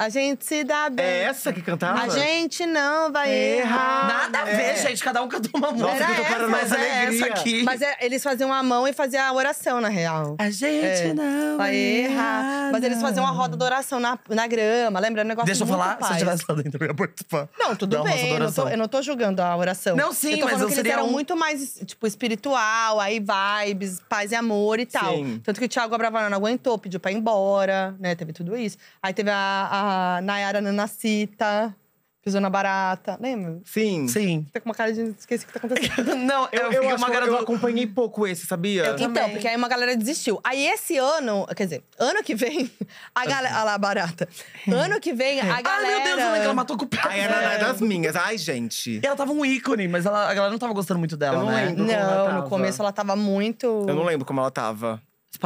A gente se dá é bem. É essa que cantava? A gente não vai errar. Nada a ver, é. gente. Cada um cantou uma música. Nossa, que eu quero mais alegria. É aqui. Mas é, eles faziam a mão e faziam a oração, na real. A gente é. não vai errar. Mas eles faziam uma roda de oração na, na grama. Lembra? É um negócio Deixa eu falar, paz. se eu tivesse lá dentro, eu ia participar. Não, tudo bem. Eu não, tô, eu não, tô, julgando a oração. Não, sim, eu tô mas eu que eles eram um... muito mais, tipo, espiritual. Aí vibes, paz e amor e tal. Sim. Tanto que o Thiago Abravanel não aguentou. Pediu pra ir embora, né? Teve tudo isso. Aí teve a, a Nayara Nanacita pisou na barata, lembra? Sim. Sim. Tá com uma cara de esqueci o que tá acontecendo. não, eu, eu, eu, uma eu acompanhei pouco esse, sabia? Eu então, porque aí uma galera desistiu. Aí esse ano, quer dizer, ano que vem, a galera. Olha lá, barata. Ano que vem, a galera. Ah, meu Deus, ela matou com o pé. Ai, ela é das minhas. Ai, gente. Ela tava um ícone, mas ela, a galera não tava gostando muito dela, eu não né? Lembro não, como ela tava. no começo ela tava muito. Eu não lembro como ela tava.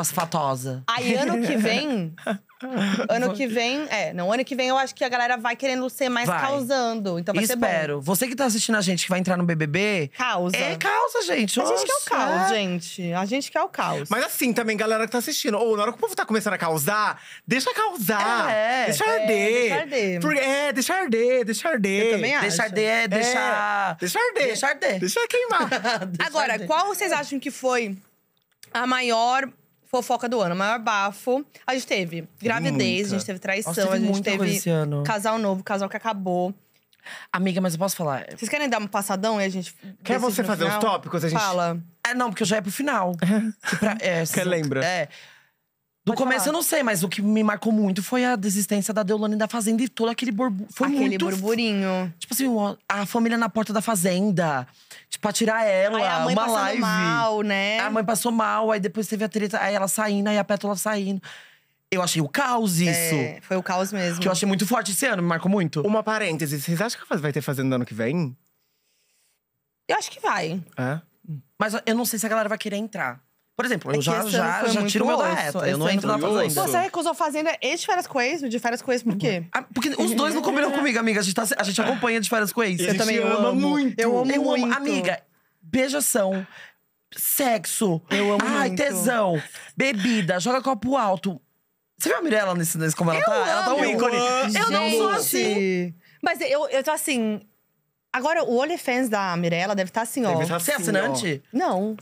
fatosa. Aí ano que vem, ano que vem, é, não, ano que vem eu acho que a galera vai querendo ser mais Vai. causando. Então vai ser bom. Espero. Você que tá assistindo a gente que vai entrar no BBB, Causa. é causa, gente. A gente quer é o caos, é. gente. A gente quer é o caos. Mas assim também, galera que tá assistindo. Ou na hora que o povo tá começando a causar, deixa causar. É, deixa é, arder. deixa arder. Por- é, deixa arder, deixa arder. Eu também acho. Deixa arder, é deixar. Deixa arder. Deixa arder. Deixa queimar. Agora, qual vocês acham que foi a maior fofoca do ano, maior bafo. A gente teve gravidez, a gente teve traição, Nossa, teve a gente teve esse ano. casal novo, casal que acabou. Amiga, mas eu posso falar? Vocês querem dar um passadão e a gente. Quer você fazer final? os tópicos? A gente Fala. É, não, porque eu já é pro final. pra- é, Quer lembra? É. Do Pode começo falar. eu não sei, mas o que me marcou muito foi a desistência da Deolane da Fazenda e todo aquele burburinho. Foi aquele muito. burburinho. Tipo assim, a família na porta da Fazenda. Tipo, atirar ela, aí a mãe uma live. mal, né? A mãe passou mal, aí depois teve a treta, aí ela saindo, aí a Pétala saindo. Eu achei o caos é, isso. É, foi o caos mesmo. Que eu achei muito forte esse ano, me marcou muito. Uma parêntese, vocês acham que vai ter Fazenda ano que vem? Eu acho que vai. É? Mas eu não sei se a galera vai querer entrar. Por exemplo, é eu é já, já, já tiro o meu da reta. Eu não entro na fazenda. Você recusou fazenda é e de férias com ex? De férias com ex por quê? Ah, porque os dois não combinam comigo, amiga. A gente, tá, a gente acompanha de férias com ex. Eu, eu também amo. amo é muito. Eu amo eu muito. Amo. Amiga, beijação, sexo. Eu amo Ai, muito. tesão, bebida, joga copo alto. Você viu a Mirella nesse, nesse como ela tá? eu tá? Amo. Ela tá um ícone. Eu, eu não sou assim. Mas eu, eu tô assim… Agora, o OnlyFans da Mirella deve estar tá assim, ó. Deve estar tá assim, assinante? Ó. Não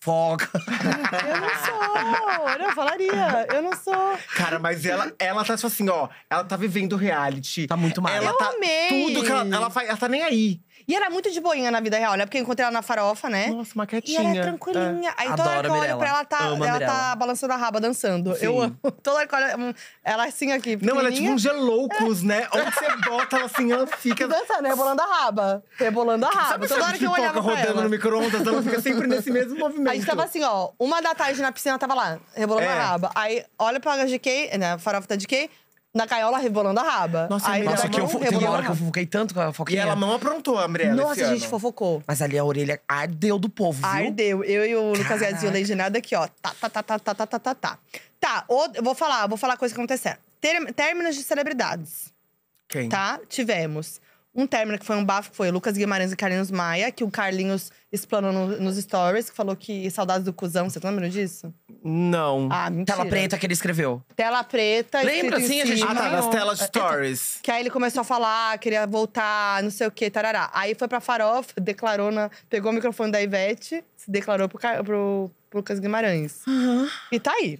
foca. Eu não sou! Eu falaria. Eu não sou. Cara, mas ela, ela tá assim, ó. Ela tá vivendo reality. Tá muito mal. Ela eu tá amei. Tudo que ela, ela faz. Ela tá nem aí. E era muito de boinha na vida real, né? Porque eu encontrei ela na farofa, né? Nossa, uma quietinha. E ela é tranquilinha. É. Aí toda Adoro hora que eu olho pra ela, tá, ela tá balançando a raba, dançando. Sim. Eu amo. Toda hora que eu olho, hum, ela assim aqui, Não, ela é tipo um geloucos, né? Onde você bota, ela assim, ela fica… Dançando, rebolando a raba. Rebolando a raba. Sabe toda hora que eu olhava pra rodando ela. no micro-ondas, ela fica sempre nesse mesmo movimento. A gente tava assim, ó. Uma da tarde na piscina, tava lá, rebolando É. a raba. Aí, olha pra GK, né? Farofa tá de GK na gaiola rebolando a raba. Nossa, aí é Nossa, que eu, fo- teve uma hora que eu fofoquei tanto com a E ela não aprontou a Mirella Nossa, esse a ano. gente fofocou. Mas ali a orelha ardeu do povo, viu? Ardeu. Eu e o Lucas Guedes e o Legendado aqui, ó. Tá, tá, tá, tá, tá, tá, tá, tá, tá. Tá, eu vou falar, vou falar coisa que aconteceu. Ter- Términos de celebridades, Quem? tá? Tivemos um término que foi um bafo, foi Lucas Guimarães e Carlinhos Maia, que o Carlinhos explanou no- nos stories, que falou que saudades do cuzão. Você tá lembram disso? Não. Ah, mentira. Tela preta que ele escreveu. Tela preta. Lembra, assim a gente- cima. Ah, tá, nas telas é, é, stories. Que aí ele começou a falar, queria voltar, não sei o quê, tarará. Aí foi pra farofa, declarou na. Pegou o microfone da Ivete, se declarou pro, pro, pro Lucas Guimarães. E tá aí.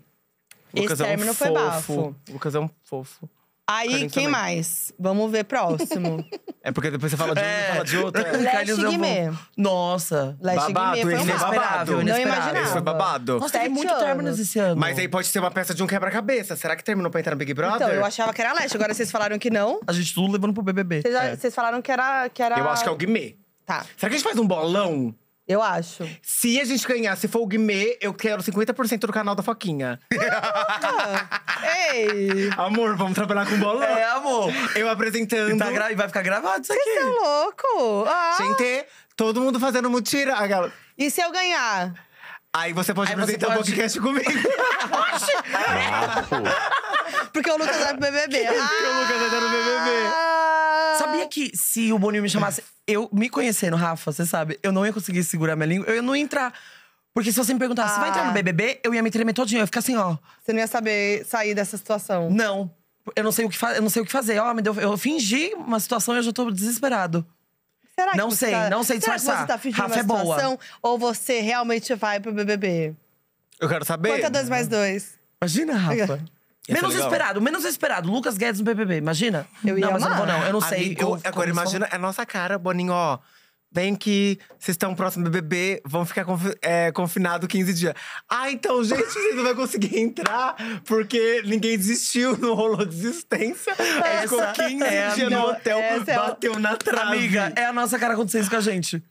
Esse é término foi fofo. bafo. Lucas é um fofo. Aí, quem também. mais? Vamos ver próximo. É porque depois você fala de um é. fala de outro. É. Leste Guimê. Nossa. Leste babado, Guimê foi um babado. Não imaginava. Esse foi babado. Nossa, teve muito términos esse ano. Mas aí pode ser uma peça de um quebra-cabeça. Será que terminou pra entrar no Big então, Brother? Então, eu achava que era Leste. Agora vocês falaram que não. A gente tudo levando pro BBB. Vocês, é. falaram que era, que era… Eu acho que é o Guimê. Tá. Será que a gente faz um bolão? Eu acho. Se a gente ganhar, se for o Guimê, eu quero 50% do canal da Foquinha. Ei! Amor, vamos trabalhar com bolão. É, amor. Eu apresentando. E, tá gra... e vai ficar gravado isso aqui. Você é louco! Ah. Gente, todo mundo fazendo mutira. Aquela... E se eu ganhar? Aí você pode Aí apresentar o pode... podcast comigo. Porque o Lucas vai tá pro BBB. Porque o Lucas vai pro BBB. Sabia que se o Boninho me chamasse, eu me conhecendo, Rafa, você sabe, eu não ia conseguir segurar minha língua, eu não ia entrar. Porque se você me perguntasse, você vai entrar no BBB? Ah. Eu ia me tremer todinha, eu ia ficar assim, ó. Você não ia saber sair dessa situação. Não. Eu não sei o que, fa eu não sei o que fazer. Ó, me deu, eu fingi uma situação e eu já tô desesperado. Será que não sei, tá... não sei disfarçar. Será que você tá fingindo Rafa uma é boa. situação ou você realmente vai pro BBB? Eu quero saber. Quanto é dois mais dois? Imagina, Rafa. menos legal. esperado, menos esperado. Lucas Guedes no BBB, imagina? Eu ia não, mas eu não vou, não. Eu não sei. agora, imagina é a nossa cara, Boninho, ó. Bem que vocês estão próximo do BBB, vão ficar confi é, confinados 15 dias. Ah, então, gente, vocês não vão conseguir entrar porque ninguém desistiu, não rolou desistência. Essa ficou 15 é dias no hotel, é bateu na trave. Amiga, é a nossa cara acontecendo isso com a gente.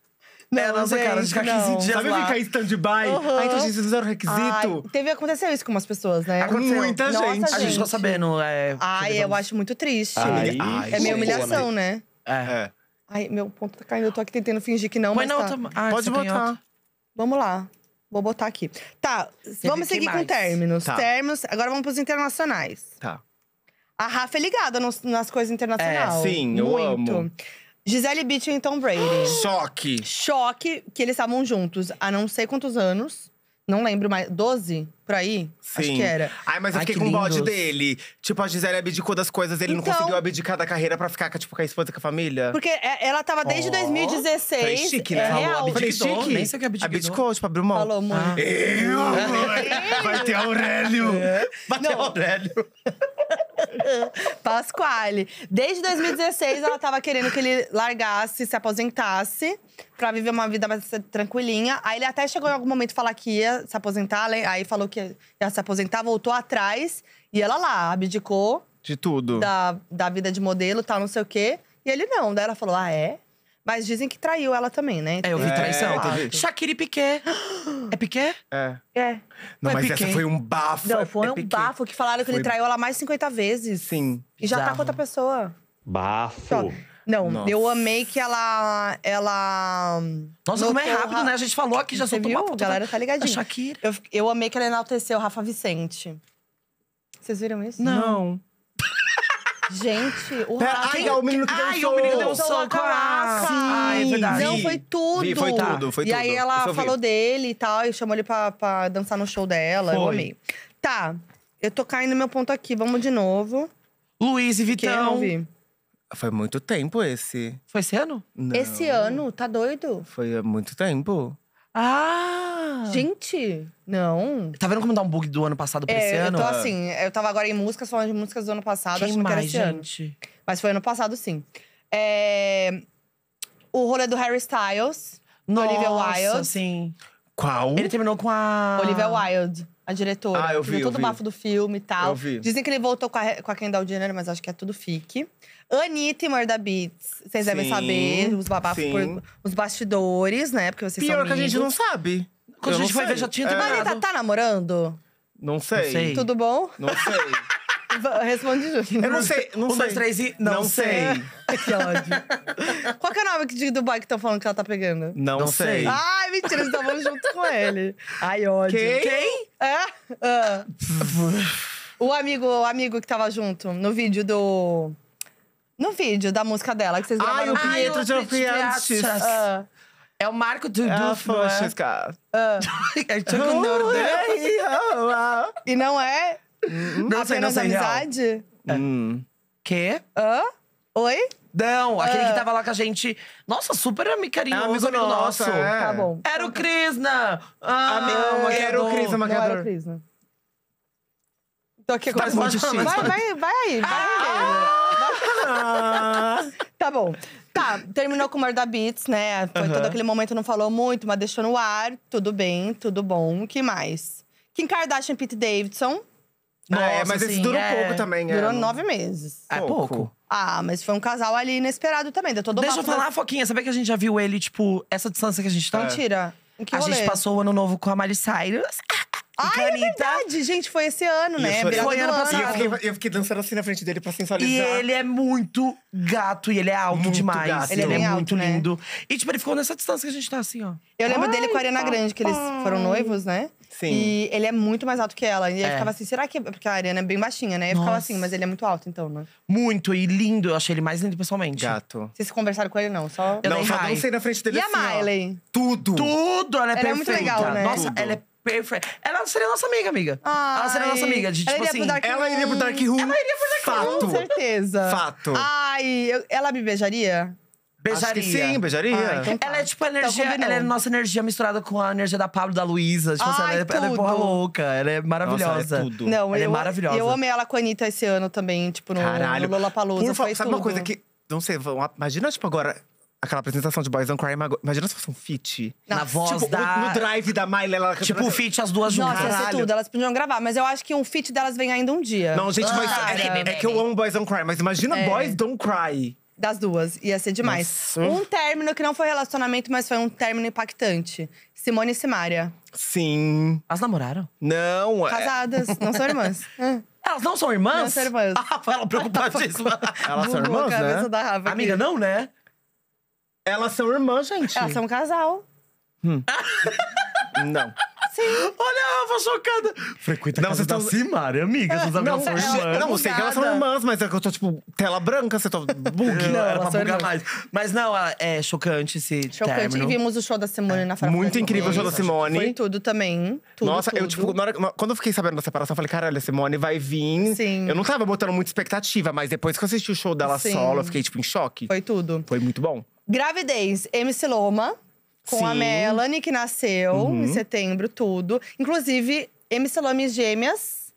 Não, é, nossa, gente, cara, de ficar não. 15 dias Sabe lá. ficar em stand-by? Uhum. Ai, então, gente, vocês fizeram requisito. Ai, teve, aconteceu isso com umas pessoas, né? Muita nossa, gente. A gente ficou sabendo. É, Ai, eu acho muito triste. Ai, é Ai, né? é meio humilhação, boa, né? É. Ai, meu ponto tá caindo. Eu tô aqui tentando fingir que não, Põe mas na tá. outra... ah, Pode botar. Vamos lá. Vou botar aqui. Tá, Você vamos seguir com términos. Tá. Términos, agora vamos pros internacionais. Tá. A Rafa é ligada nos, nas coisas internacionais. É, sim, eu Muito. amo. Gisele Bündchen e Tom Brady. Choque. Choque que eles estavam juntos há não sei quantos anos. Não lembro mais. Doze por aí? Sim. Acho que era. Ai, mas eu Ai, fiquei com bode dele. Tipo, a Gisele abdicou das coisas, ele então, não conseguiu abdicar da carreira pra ficar tipo, com a esposa com a família. Porque é, ela tava desde oh. 2016. Foi chique, né? É Falou, Abdicou, Falei, chique. Nem sei o que abdicou. Abdicou, tipo, abriu mão. Falou mãe. Ah. Eu, amor! Vai ter Aurélio! É. Vai ter não. Aurélio! Pasquale. Desde 2016, ela tava querendo que ele largasse, se aposentasse, pra viver uma vida mais tranquilinha. Aí ele até chegou em algum momento a falar que ia se aposentar, né? aí falou que que se aposentar, voltou atrás e ela lá abdicou. De tudo. Da, da vida de modelo, tal, não sei o quê. E ele não. Daí ela falou: ah, é? Mas dizem que traiu ela também, né? É, eu vi é, traição. É, Shakira e Piquet. É Piquet? É. É. Não, mas Piquet. essa foi um bafo. Não, foi é um bafo que falaram que foi... ele traiu ela mais 50 vezes. Sim. E já Bizarro. tá com outra pessoa. Bafo. Não, Nossa. eu amei que ela. ela Nossa, como é rápido, né? A gente falou aqui, já soltou viu? uma foto. A galera tá ligadinha. Shakira. Eu, eu amei que ela enalteceu o Rafa Vicente. Vocês viram isso? Não. Gente, o Pera, é, Rafa. Ai, é o menino que deu um o menino deu um soco. Ah, sim. Ai, é verdade. Não, foi tudo. Vi, foi tudo, foi e tudo. E aí ela falou dele e tal, e chamou ele pra, pra dançar no show dela. Foi. Eu amei. Tá, eu tô caindo meu ponto aqui, vamos de novo. Luiz e Vitão. Quem eu não vi. Foi muito tempo esse. Foi esse ano? Não. Esse ano, tá doido? Foi há muito tempo. Ah! Gente, não. Tá vendo como dá um bug do ano passado pra é, esse ano? Eu tô assim, eu tava agora em músicas, falando de músicas do ano passado, Quem mais, que era esse gente? ano. Mas foi ano passado, sim. É... O rolê do Harry Styles, Nossa, Olivia Wilde. sim. Qual? Ele terminou com a… Olivia Wilde, a diretora. Ah, eu vi, eu todo vi. o bafo do filme e tal. Eu vi. Dizem que ele voltou com a, com a Kendall Jenner, mas acho que é tudo fique. Anitta e Murda Beats. Vocês Sim. devem saber os babafos Sim. por os bastidores, né? Porque vocês Pior são que a gente não sabe. Quando Eu a gente foi ver, já tinha terminado. É. A Anitta tá namorando? Não sei. não sei. Tudo bom? Não sei. Responde junto. Eu não sei. Não um, sei. dois, três e. Não, não sei. sei. que ódio. Qual que é o nome do boy que estão falando que ela tá pegando? Não, não sei. sei. Ai, mentira, eles estavam junto com ele. Ai, ódio. Quem? Quem? É? Ah. o amigo, o amigo que tava junto no vídeo do. No vídeo da música dela, que vocês Ai, o Pietro de Opiantes. Ah. É o Marco do É não é? Ah. É Chuck Norte. E não é Não sei, não apenas sei. amizade? Hum. Quê? Hã? Oi? Não, aquele que ah. tava lá com a gente. Nossa, super amigo carinhoso, amigo, nosso. é. Tá bom. Era o Krishna. Ah, Ami- o era o maquiador. era o Tô aqui com Tá as Vai, vai, vai aí. Vai aí. Ah! tá bom. Tá, terminou com o da Beats, né? Foi uhum. todo aquele momento, não falou muito, mas deixou no ar. Tudo bem, tudo bom. O que mais? Kim Kardashian e Pete Davidson. Nossa, ah, é, mas sim, esse durou é. pouco também. É. Durou é, nove meses. É pouco. pouco. Ah, mas foi um casal ali inesperado também. Deu todo Deixa eu falar, da... Foquinha. Sabe que a gente já viu ele, tipo, essa distância que a gente tá? Mentira. É. a rolê? gente passou o ano novo com a Miley Cyrus. Ah, é verdade, gente, foi esse ano, né? Isso, foi ano passado. eu fiquei, eu fiquei, dançando assim na frente dele pra sensualizar. E ele é muito gato e ele é alto muito demais. Gato. Ele, é ele é, é alto, muito né? lindo. E tipo, ele ficou nessa distância que a gente tá assim, ó. Eu lembro ai, dele com a Ariana Grande, que eles foram noivos, né? Sim. E ele é muito mais alto que ela. E é. ele ficava assim, será que. É porque a Ariana é bem baixinha, né? Eu ficava assim, mas ele é muito alto, então, né? Muito e lindo. Eu achei ele mais lindo pessoalmente. Gato. Vocês conversaram com ele, não? Só. Eu não, só dancei na frente dele. E assim, a Miley? Ó. Tudo. Tudo, ela é ela perfeita. É muito legal, né? Nossa, Tudo. ela é ela seria nossa amiga, amiga. Ai. Ela seria nossa amiga. De, tipo assim, ela iria pro Dark Room. Ela iria pro Dark Room. Com certeza. Fato. Ai, eu, ela me beijaria? Beijaria. sim, beijaria. Ah, então tá. Ela é tá. tipo a energia, então, ela é nossa energia misturada com a energia da Pablo, da Luísa. Tipo, assim, Ai, ela, é, ela, é, porra louca, ela é maravilhosa. Nossa, ela é tudo. Não, ela é eu, é maravilhosa. Eu amei ela com a Anitta esse ano também, tipo, no, Caralho. no Lollapalooza. Por favor, sabe tudo. uma coisa que… Não sei, imagina, tipo, agora Aquela apresentação de Boys Don't Cry, imagina se fosse um feat. Na tipo, voz tipo, da… No drive da Miley, ela… Tipo, um feat as duas juntas. Nossa, ia ser tudo, elas podiam gravar. Mas eu acho que um feat delas vem ainda um dia. Não, gente, mas… Ah, é, é, é, que eu amo Boys Don't Cry, mas imagina é. Boys Don't Cry. Das duas, ia ser demais. Nossa. Um término que não foi relacionamento, mas foi um término impactante. Simone e Simária. Sim. Elas namoraram? Não. É. Casadas, não são irmãs. Elas não são irmãs? Não são irmãs. Ah, ela preocupadíssima. Elas são irmãs, né? Amiga, não, né? Elas são irmãs, gente. Elas são um casal. Hum. não. Sim. Olha, eu vou chocada. Frequenta não, a casa da tão... Cimara, é amiga. É, não, não, elas são irmãs. Não, eu sei que elas são irmãs, mas é que eu tô, tipo, tela branca, você tá bug. Não, não era pra bugar mais. Mas não, é chocante esse Chocante. Término. E vimos o show da Simone é. na Farmácia. Muito incrível o show da Simone. Foi tudo também. Tudo, Nossa, tudo. eu, tipo, hora, quando eu fiquei sabendo da separação, eu falei, caralho, a Simone vai vir. Sim. Eu não tava botando muita expectativa, mas depois que eu assisti o show dela Sim. solo, eu fiquei, tipo, em choque. Foi tudo. Foi muito bom. Gravidez, MC Loma com Sim. a Melanie, que nasceu uhum. em setembro, tudo. Inclusive, MC Lame Gêmeas.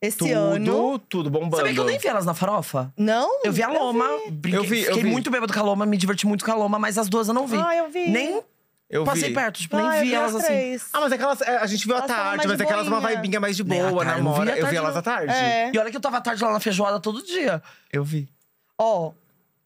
Esse tudo, ano. Tudo bombando. Sabia que eu nem vi elas na farofa? Não? Eu vi a Loma. Eu vi, eu vi, eu fiquei vi. muito bêbado com a Loma, me diverti muito com a Loma, mas as duas eu não vi. Ah, eu vi. Nem eu Passei vi. perto, tipo, nem ah, vi, vi elas assim. Ah, mas aquelas. É é, a gente viu à tarde, mas aquelas é boinha. uma vibinha mais de boa, namora. Eu vi elas à tarde. É. E olha que eu tava à tarde lá na feijoada todo dia. Eu vi. Ó, oh,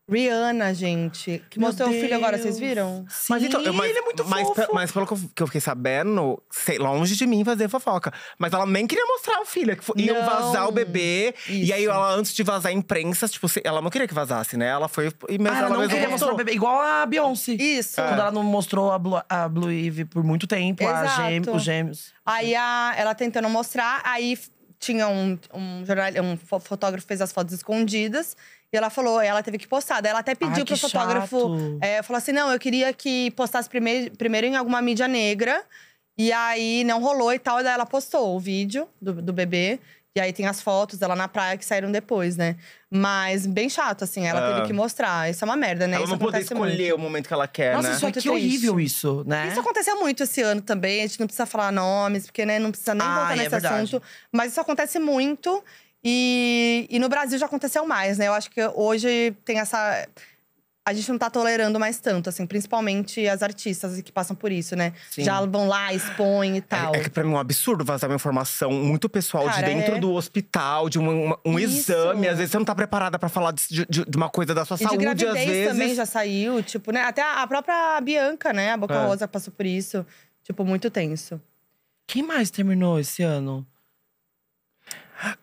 Rihanna, gente. Que Meu mostrou Deus. o filho agora, vocês viram? Sim, mas então, eu, mas, ele é muito mas, fofo. Mas, mas pelo que eu fiquei sabendo, sei, longe de mim fazer fofoca. Mas ela nem queria mostrar o filho. É que iam não. vazar o bebê. Isso. E aí, ela, antes de vazar a imprensa, tipo, ela não queria que vazasse, né? Ela foi… Mas ah, ela, ela não queria mostrar o bebê. Igual a Beyoncé. Isso. Quando é. ela não mostrou a Blue, a Blue Eve por muito tempo. Gê, os gêmeos. Aí, a, ela tentando mostrar. Aí, tinha um, um, jornal, um fotógrafo fez as fotos escondidas. E ela falou, ela teve que postar. Daí ela até pediu Ai, pro fotógrafo. É, falou assim: não, eu queria que postasse primeiro, primeiro em alguma mídia negra. E aí não rolou e tal. E daí ela postou o vídeo do, do bebê. E aí tem as fotos dela na praia que saíram depois, né? Mas bem chato, assim, ela ah. teve que mostrar. Isso é uma merda, né? Ela isso não pode escolher muito. o momento que ela quer, Nossa, né? Nossa, é que horrível isso, né? Isso aconteceu muito esse ano também. A gente não precisa falar nomes, porque né, não precisa nem ah, voltar é nesse é assunto. Mas isso acontece muito. E, e no Brasil já aconteceu mais, né? Eu acho que hoje tem essa a gente não tá tolerando mais tanto, assim, principalmente as artistas que passam por isso, né? Sim. Já vão lá, expõem e é, tal. É, é, que pra mim é um absurdo vazar uma informação muito pessoal Cara, de dentro é... do hospital, de uma, um exame. Às vezes você não tá preparada para falar de, de, de, uma coisa da sua e saúde, de gravidez às vezes. também já saiu, tipo, né? Até a própria Bianca, né? A Boca é. Rosa passou por isso. Tipo, muito tenso. Quem mais terminou esse ano?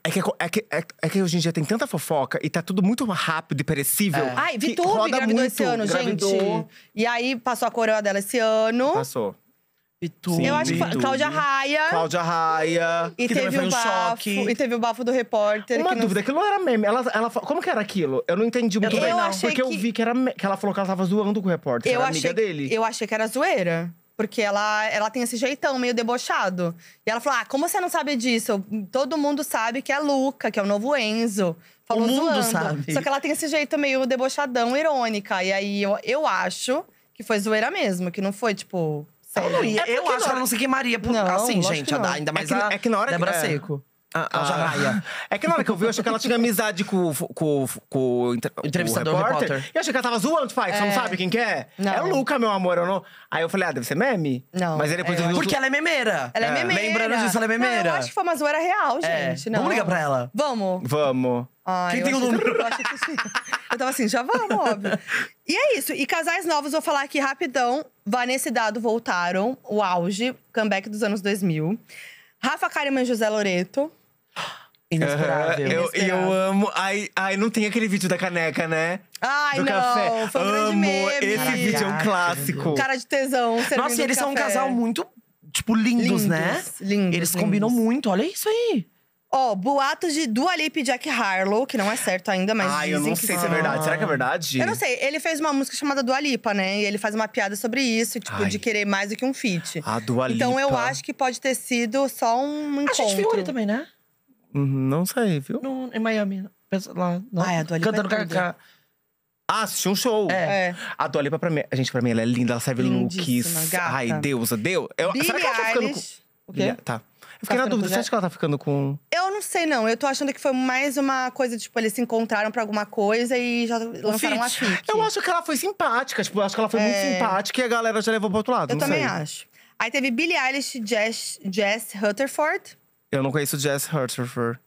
É que, é, é, que, é, é, que hoje em dia tem tanta fofoca e tá tudo muito rápido e perecível. É. Ai, Vitube engravidou muito, esse ano, gente. E aí passou a coroa dela esse ano. Passou. Vitube. Eu acho que foi Cláudia Raia. Cláudia Raia. E teve o um E teve o bafo do repórter. Uma que dúvida, não... aquilo não era meme. Ela, ela, como que era aquilo? Eu não entendi muito eu, bem. Eu não. Porque que... eu vi que, era, que ela falou que ela tava zoando com o repórter. Eu era achei, amiga dele. Eu achei que era zoeira. Porque ela, ela tem esse jeitão meio debochado. E ela falou: Ah, como você não sabe disso? Todo mundo sabe que é Luca, que é o novo Enzo. Falou o mundo zoando. sabe. Só que ela tem esse jeito meio debochadão, irônica. E aí eu, eu acho que foi zoeira mesmo, que não foi tipo. Sério. É eu acho que ela não se queimaria por, não, assim, gente. Não. Ainda é mais é que, a é que na hora Débora que, é. Seco. Ah, é ah. Raia. É que na hora que eu vi, eu achei que ela tinha amizade com, com, com o, o entrevistador, o repórter. repórter. E eu achei que ela tava zoando, tipo, ah, é. você não é. sabe quem que é? é não. É o Luca, meu amor. Eu não... Aí eu falei, ah, deve ser meme? Não. Mas depois é, eu... Porque ela é memeira. Ela é, é memeira. Lembrando disso, ela é memeira. Não, eu acho que foi uma zoeira real, gente. Não. Vamos ligar pra ela? Vamos. Vamos. Ai, Quem tem o número? Eu, que... eu tava assim, já vamos, óbvio. E é isso. E casais novos, vou falar aqui rapidão. Vanessa e Dado voltaram. O auge. Comeback dos anos 2000. Rafa Kalimann e José Loreto. Inesperável. Eu, eu, amo. Ai, ai, não tem aquele vídeo da caneca, né? Ai, do não. Café. Foi um amo. Meme. Esse Caraca, vídeo é um clássico. Cara de tesão. Nossa, eles café. são um casal muito, tipo, lindos, lindos né? Lindos. Eles lindos. combinam muito. Olha isso aí. Ó, oh, boatos de Dua Lipa e Jack Harlow, que não é certo ainda, mas Ai, dizem eu não sei se é verdade. Será que é verdade? Eu não sei. Ele fez uma música chamada Dua Lipa, né? E ele faz uma piada sobre isso, tipo, Ai. de querer mais do que um feat. A Dua Lipa. Então eu acho que pode ter sido só um encontro. A gente viu ele também, né? Não sei, viu? No, em Miami. Lá, ah, é, a Dua Lipa cantando é cacá. Ah, assistiu um show. É. é. A Dua Lipa, pra mim, gente, pra mim, ela é linda, ela serve looks. Gata. Ai, deusa, deu. Eu, será que ela tá ficando Eilish. com. O quê? Tá. Eu fiquei tá na dúvida, você acha que ela tá ficando com. Eu não sei, não. Eu tô achando que foi mais uma coisa, tipo, eles se encontraram pra alguma coisa e já o lançaram fit. a Eu acho que ela foi simpática, tipo, eu acho que ela foi é... muito simpática e a galera já levou pro outro lado. Eu também sei. acho. Aí teve Billie Eilish Jess, Jess Hutterford eu não conheço Jess Hutcherford.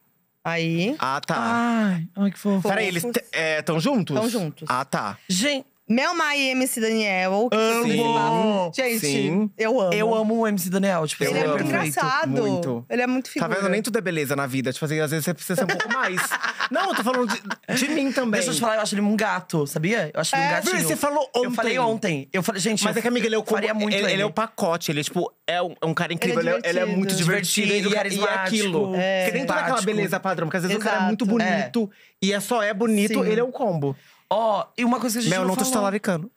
Aí. Ah, tá. Ai, ai que fofo. Peraí, eles estão é, juntos? Estão juntos. Ah, tá. Gente. Mel mai e MC Daniel. Que amo! Gente, Sim. eu amo. Eu amo o MC Daniel. Tipo, ele é muito engraçado. Muito. Ele é muito figura. Tá vendo? Nem tudo é beleza na vida. Tipo assim, às vezes você precisa ser um pouco mais. Não, eu tô falando de, de mim também. Deixa eu te falar, eu acho ele um gato, sabia? Eu acho ele é. um gatinho. Você falou ontem. Eu falei ontem. Eu falei, gente… Mas é que, amiga, ele é o… Como, muito ele, ele, é o pacote. Ele é, tipo, é um, é um cara é incrível. Ele é, ele é muito divertido. divertido e, e é, é aquilo. É. Porque nem toda aquela beleza padrão. Porque às vezes Exato. o cara é muito bonito. É. E é só é bonito, Sim. ele é um combo. Ó, oh, e uma coisa que a gente Meu não noto falou. está laricano.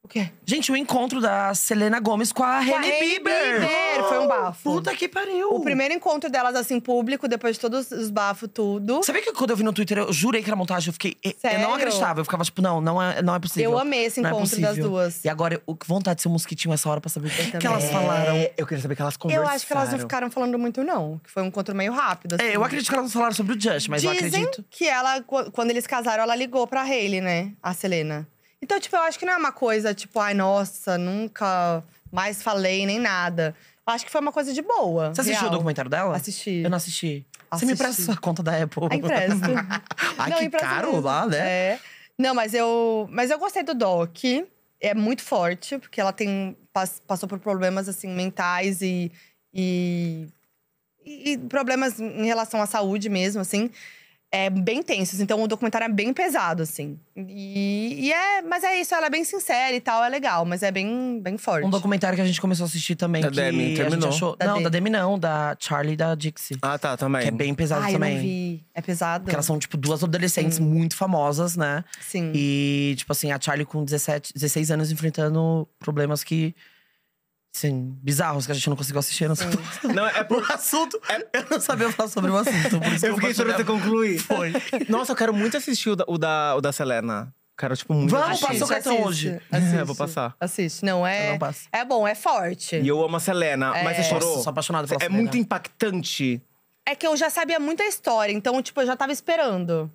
O quê? Gente, o encontro da Selena Gomes com a Hailey Bieber. Bieber, foi um oh, bafo. Puta que pariu. O primeiro encontro delas, assim, público, depois de todos os bafos, tudo. Sabia que quando eu vi no Twitter, eu jurei que era montagem, eu fiquei. Sério? Eu não acreditava. Eu ficava, tipo, não, não é, não é possível. Eu amei esse é encontro das duas. E agora, o vontade de ser um mosquitinho essa hora pra saber o que, que elas é, falaram. É, eu queria saber que elas conversaram Eu acho que elas não ficaram falando muito, não. Que foi um encontro meio rápido, assim. É, eu assim. acredito que elas não falaram sobre o Just, mas eu Dizem acredito. que ela, quando eles casaram, ela ligou pra Hailey, né? A Selena. Então, tipo, eu acho que não é uma coisa, tipo, ai, nossa, nunca mais falei nem nada. Eu acho que foi uma coisa de boa. Você assistiu real. o documentário dela? Assisti. Eu não assisti. assisti. Você me empresta sua conta da Apple. Ah, empresta. ai, não, que caro mesmo. lá, né? É. Não, mas eu, mas eu gostei do doc. É muito forte, porque ela tem passou por problemas assim mentais e, e e problemas em relação à saúde mesmo, assim é, bem tensos assim, Então, o documentário é bem pesado, assim. E, e, é… Mas é isso, ela é bem sincera e tal, é legal. Mas é bem, bem forte. Um documentário que a gente começou a assistir também. Da que Demi, terminou. Achou... Da não, Demi. da Demi não. Da Charlie e da Dixie. Ah, tá, também. Que é bem pesado Ai, também. eu vi. É pesado. Porque elas são, tipo, duas adolescentes Sim. muito famosas, né? Sim. E, tipo assim, a Charlie com 17, 16 anos enfrentando problemas que… Sim, bizarros que a gente não conseguiu assistir. Não, não é por um assunto. É... Eu não sabia falar sobre o assunto. Por isso eu fiquei esperando você concluir. Foi. Nossa, eu quero muito assistir o da, o da, o da Selena. Cara, tipo, muito. Vamos passar o cartão hoje. Assiste, é, vou passar. Assiste. Não, é. Não é bom, é forte. E eu amo a Selena, é... mas você chorou. Nossa, sou apaixonado pela É Selena. muito impactante. É que eu já sabia muita história, então, tipo, eu já tava esperando.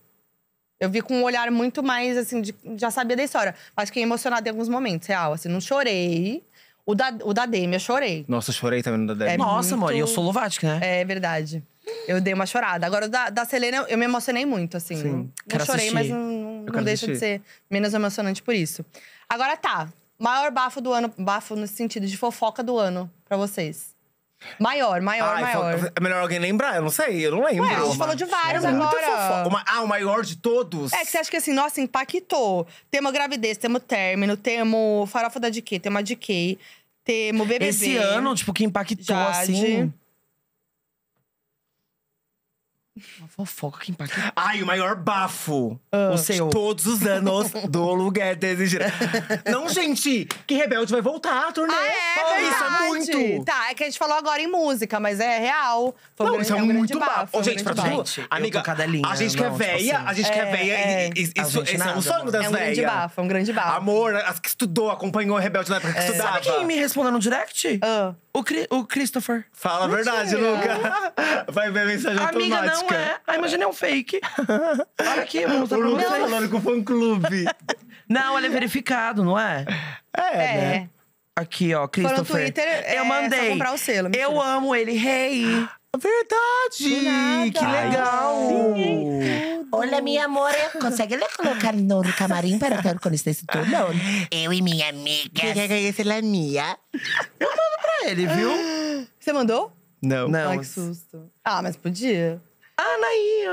Eu vi com um olhar muito mais, assim, de, já sabia da história. Mas fiquei emocionada em alguns momentos, real. Assim, não chorei. O da, o da Demi, eu chorei. Nossa, eu chorei também no da é Demi. É Nossa, muito... e eu sou Lovatic, né? É verdade. Eu dei uma chorada. Agora, o da, da Selena, eu, me emocionei muito, assim. Sim. Não quero chorei, assistir. mas não, não deixa assistir. de ser menos emocionante por isso. Agora tá. Maior bafo do ano, bafo no sentido de fofoca do ano, para vocês. Maior, maior, Ai, maior. É melhor alguém lembrar, eu não sei, eu não lembro. Ué, a gente falou de vários Era é agora. Uma- ah, o maior de todos? É que você acha que assim, nossa, impactou. Temos gravidez, temos término, temos farofa da DQ, temos a DQ, temos BBB. Esse ano, tipo, que impactou Jade. assim. Uma fofoca que impacta. Ai, o maior bafo! Ah, o seu. Todos os anos do lugar desejado. Não, gente! Que Rebelde vai voltar a turnê! Ah, é, é isso é muito! Tá, é que a gente falou agora em música, mas é real. Foi não, é é um isso grande, é muito um bafo. bafo. gente, pra gente, amiga, cadelinha, a gente que é véia, tipo assim, a gente é, que é véia. É, e, isso, é um sonho das véias. É um grande bafo, um grande bafo. Amor, as que estudou, acompanhou Rebelde na época que é. estudava. Sabe quem me respondeu no direct? Ah. O, Cri o Christopher. Fala a verdade, Luca. Vai ver a mensagem do Amiga, não não é. A ah, Imagina é um fake. Olha aqui, vou mostrar o Lucas tá falando com o fã-clube. Não, ele é verificado, não é? É, é. né? Aqui, ó, Foi no Christopher. Twitter. eu é, é só mandei. comprar o selo. eu amo ele, rei. Verdade! Que legal! Olha, meu amor, consegue colocar no camarim para ter com esse turno? Eu e minha amiga. Queria conhecer é minha. Eu mando Pra ele, viu? Você mandou? Não. Não. Ai, que susto. Ah, mas podia. Anaí!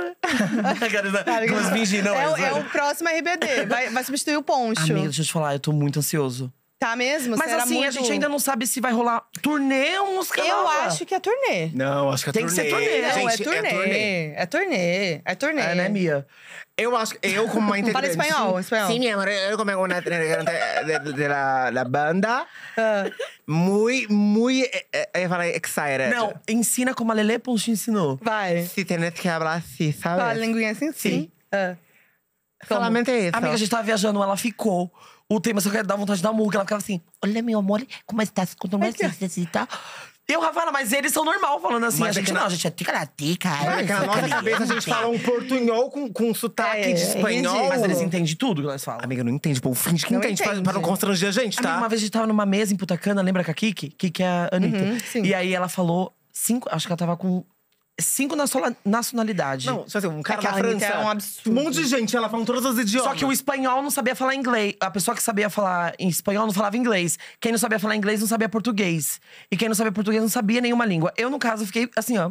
com os fingindo, não, é, mas, é o próximo RBD, vai, vai substituir o Poncho. Amiga, deixa eu te falar, eu tô muito ansioso. Tá mesmo? Mas Será assim, muito... a gente ainda não sabe se vai rolar turnê ou música Eu nova. acho que é turnê. Não, acho que é Tem turnê. Tem que ser turnê. Né? Não, é gente, é, turnê. é turnê. É turnê. É turnê. É, né, Mia? Eu acho eu como uma integrante. Fala espanhol, espanhol. Sim, minha amor, eu como uma integrante da banda. Muito, muito. Eu falei excited. Não, ensina como a Lele Pons ensinou. Vai. Se tiver que falar assim, sabe? Fala linguinha assim? Sim. Uh. Solamente isso. Amiga, a gente tava viajando, ela ficou. O tema, só quero dar vontade da música. Ela ficava assim: Olha, meu amor, como estás? Quanto mais necessita? Eu, rafa mas eles são normal falando assim. Mas a é gente é não, a gente é tica-tica. É, que na é nossa cabeça a gente fala um portunhol com, com sotaque é, de espanhol. Mas eles entendem tudo que nós falamos. Amiga, não entende, pô. Tipo, finge que não entende, entende. Pra, pra, não constranger a gente, tá? Amiga, uma vez a gente tava numa mesa em Putacana, lembra com a Kiki? Kiki é a Anitta. Uhum, e aí ela falou cinco… Acho que ela tava com cinco nacionalidades. Não, assim, um cara Aquela é França. É um é absurdo. Um monte de gente, ela falando todas as idiomas. Só que o espanhol não sabia falar inglês. A pessoa que sabia falar em espanhol não falava inglês. Quem não sabia falar inglês não sabia português. E quem não sabia português não sabia nenhuma língua. Eu, no caso, fiquei assim, ó…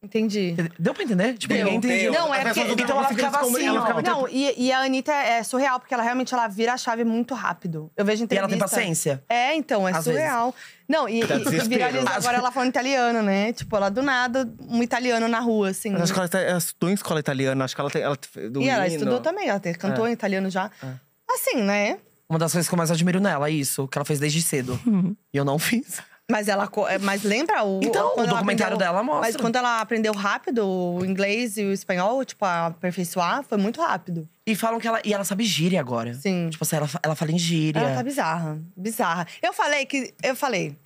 Entendi. Deu pra entender? Tipo, deu, ninguém entendeu. Não, é porque... Então ela ficava assim, ela ficava Não, tipo e, e, a Anitta é surreal, porque ela realmente ela vira a chave muito rápido. Eu vejo entrevista... E ela tem paciência? É, então, é Às surreal. Vezes. Não, e, e viraliza agora ela falando italiano, né? Tipo, ela do nada, um italiano na rua, assim. Mas acho que ela, tá, ela estudou em escola italiana, acho que ela tem... Ela, do e ela estudou também, ela tem, cantou é. em italiano já. É. Assim, né? Uma das coisas que eu mais admiro nela é isso, que ela fez desde cedo. e eu não fiz. Mas ela. É, mas lembra o. Então, o documentário aprendeu, dela mostra. Mas quando ela aprendeu rápido o inglês e o espanhol, tipo, a aperfeiçoar, foi muito rápido. E falam que ela. E ela sabe gíria agora. Sim. Tipo assim, ela, ela fala em gíria. Ela tá bizarra. Bizarra. Eu falei que. Eu falei.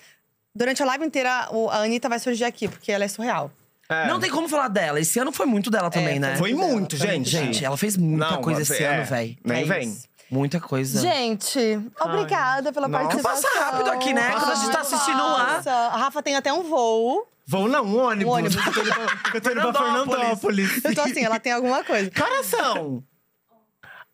Durante a live inteira, a Anitta vai surgir aqui, porque ela é surreal. É. Não tem como falar dela. Esse ano foi muito dela também, é, né? Foi muito, dela, gente. Gente, ela fez muita Não, coisa esse é, ano, velho. Nem vem. Muita coisa. Gente, obrigada pela Nossa. participação. Passa rápido aqui, né? Quando a gente tá assistindo lá. Nossa, a Rafa tem até um voo. voo não, um ônibus. Um ônibus. eu tô indo pra, eu tô indo pra Fernandópolis. Eu tô assim, ela tem alguma coisa. Coração!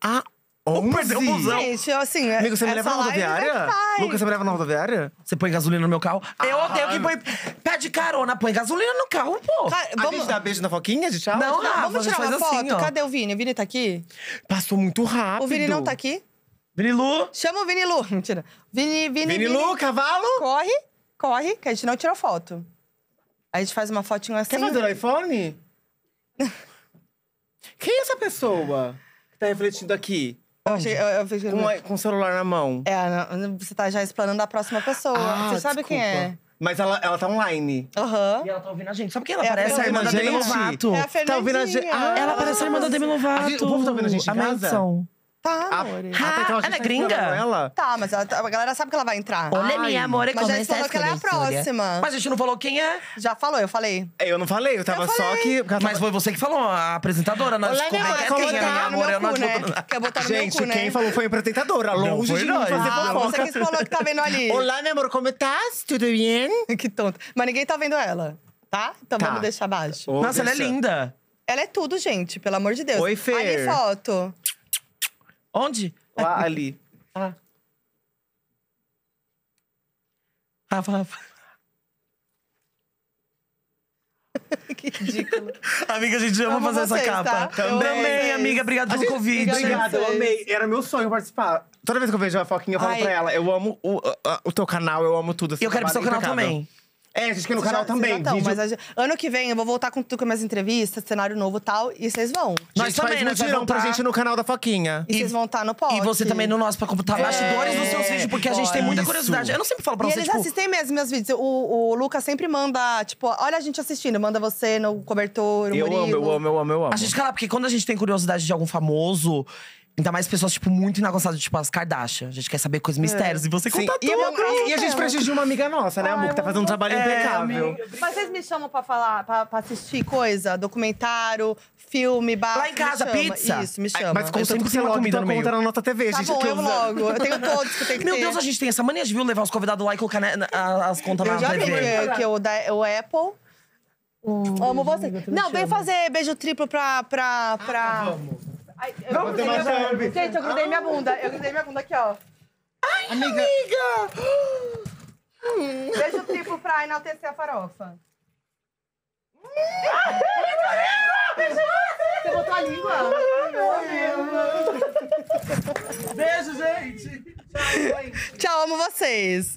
Ah, Oh, perdeu o busão. Gente, assim, é Amigo, você me leva na rodoviária? Lucas, você me leva na rodoviária? Você põe gasolina no meu carro? eu odeio ah. quem põe. Pede carona, põe gasolina no carro, pô. Cara, A vamos, gente dá beijo na foquinha? de gente Não, Não, vamos tirar uma foto. assim, Cadê o Vini? O Vini tá aqui? Passou muito rápido. O Vini não tá aqui? Vini Lu! Chama o Vini Lu. Mentira. Vini, Vini, Vini Lu, cavalo! Corre, corre, que a gente não tirou foto. A gente faz uma fotinho assim. Quer fazer o iPhone? Quem é essa pessoa que tá refletindo aqui? achei, eu, eu fiz... com, com o celular na mão. É, você tá já explanando a próxima pessoa. Ah, você sabe desculpa. quem é. Mas ela, ela tá online. Aham. Uhum. E ela tá ouvindo a gente. Sabe quem é ela é parece? A irmã da Demi Lovato. É a Fernandinha. tá ouvindo a gente. Ah, ela parece a irmã da Demi tá- Lovato. o povo tá ouvindo a gente em a casa? Tá, ah, Ah, então ela é gringa? Ela. Tá, mas ela, a galera sabe que ela vai entrar. Olha, minha amor, é Mas a gente falou que ela é a próxima. Mas a gente não falou quem é. Já falou, eu falei. Eu não falei, eu tava eu só que. Mas foi você que falou, a apresentadora. Nós Olá, minha amor, é quem é minha amor, eu não né? Quer botar no gente, meu cu, né? quem falou foi a apresentadora, longe de nós. ah, Você que falou que tá vendo ali. Olá, minha amor, como estás? Tudo bem? que tonto. Mas ninguém tá vendo ela, tá? Então tá. vamos deixar abaixo. Nossa, ela é linda. Ela é tudo, gente, pelo amor de Deus. Oi, Fer. Ali foto. Onde? Lá, ali. Ah. Rafa, ah, Rafa. que ridículo. Amiga, a gente ama Amo fazer vocês, essa capa. Tá? Também. Também, amiga. Obrigado pelo convite. Obrigada, eu amei. Era meu sonho participar. Toda vez que eu vejo a Foquinha, eu falo Ai. pra ela: eu amo o, a, o teu canal, eu amo tudo. E eu quero pro seu canal impecável. também. É, a gente quer no canal já, também. Já tão, vídeo... mas gente, ano que vem eu vou voltar com tudo com minhas entrevistas, cenário novo e tal, e vocês vão. Nós também, nós vamos pra gente no canal da Foquinha. E, vocês vão estar tá no pó. E você também no nosso, pra computar é, bastidores dos seus vídeos, porque a gente tem muita curiosidade. Eu não sempre falo pra e vocês, eles tipo... assistem mesmo meus vídeos. O, o Lucas sempre manda, tipo, olha a gente assistindo. Manda você no cobertor, no Eu Murilo. amo, eu amo, eu amo, eu amo. A gente, fala porque quando a gente tem curiosidade de algum famoso… Ainda mais pessoas, tipo, muito inagostadas, tipo, as Kardashian. A gente quer saber coisas mistérios. É. E você Sim. conta tudo. E, né? e, a gente precisa de uma amiga nossa, né, amor? Que tá fazendo um trabalho é, impecável. Amiga. Mas vocês me chamam pra falar, pra, pra assistir coisa? Documentário, filme, bar, Lá em casa, pizza? Isso, me chama. Mas conta sempre que você logo, comida então, no conta na nota TV, tá gente. Bom, eu logo. Eu tenho todos que eu tenho que Meu ter. Deus, a gente tem essa mania de viu, levar os convidados lá e colocar né, as contas eu na já TV. Né, que o, o Apple… Oh, Amo você. Não, vem fazer beijo triplo pra. pra, ah, pra... Ah, vamos. Ai, eu Vamos fazer minha... Gente, eu grudei minha ah. bunda. Eu grudei minha bunda aqui, ó. Ai, amiga! amiga. tipo triplo pra enaltecer a farofa. Você botou a língua? Beijo, gente! Tchau, amo vocês.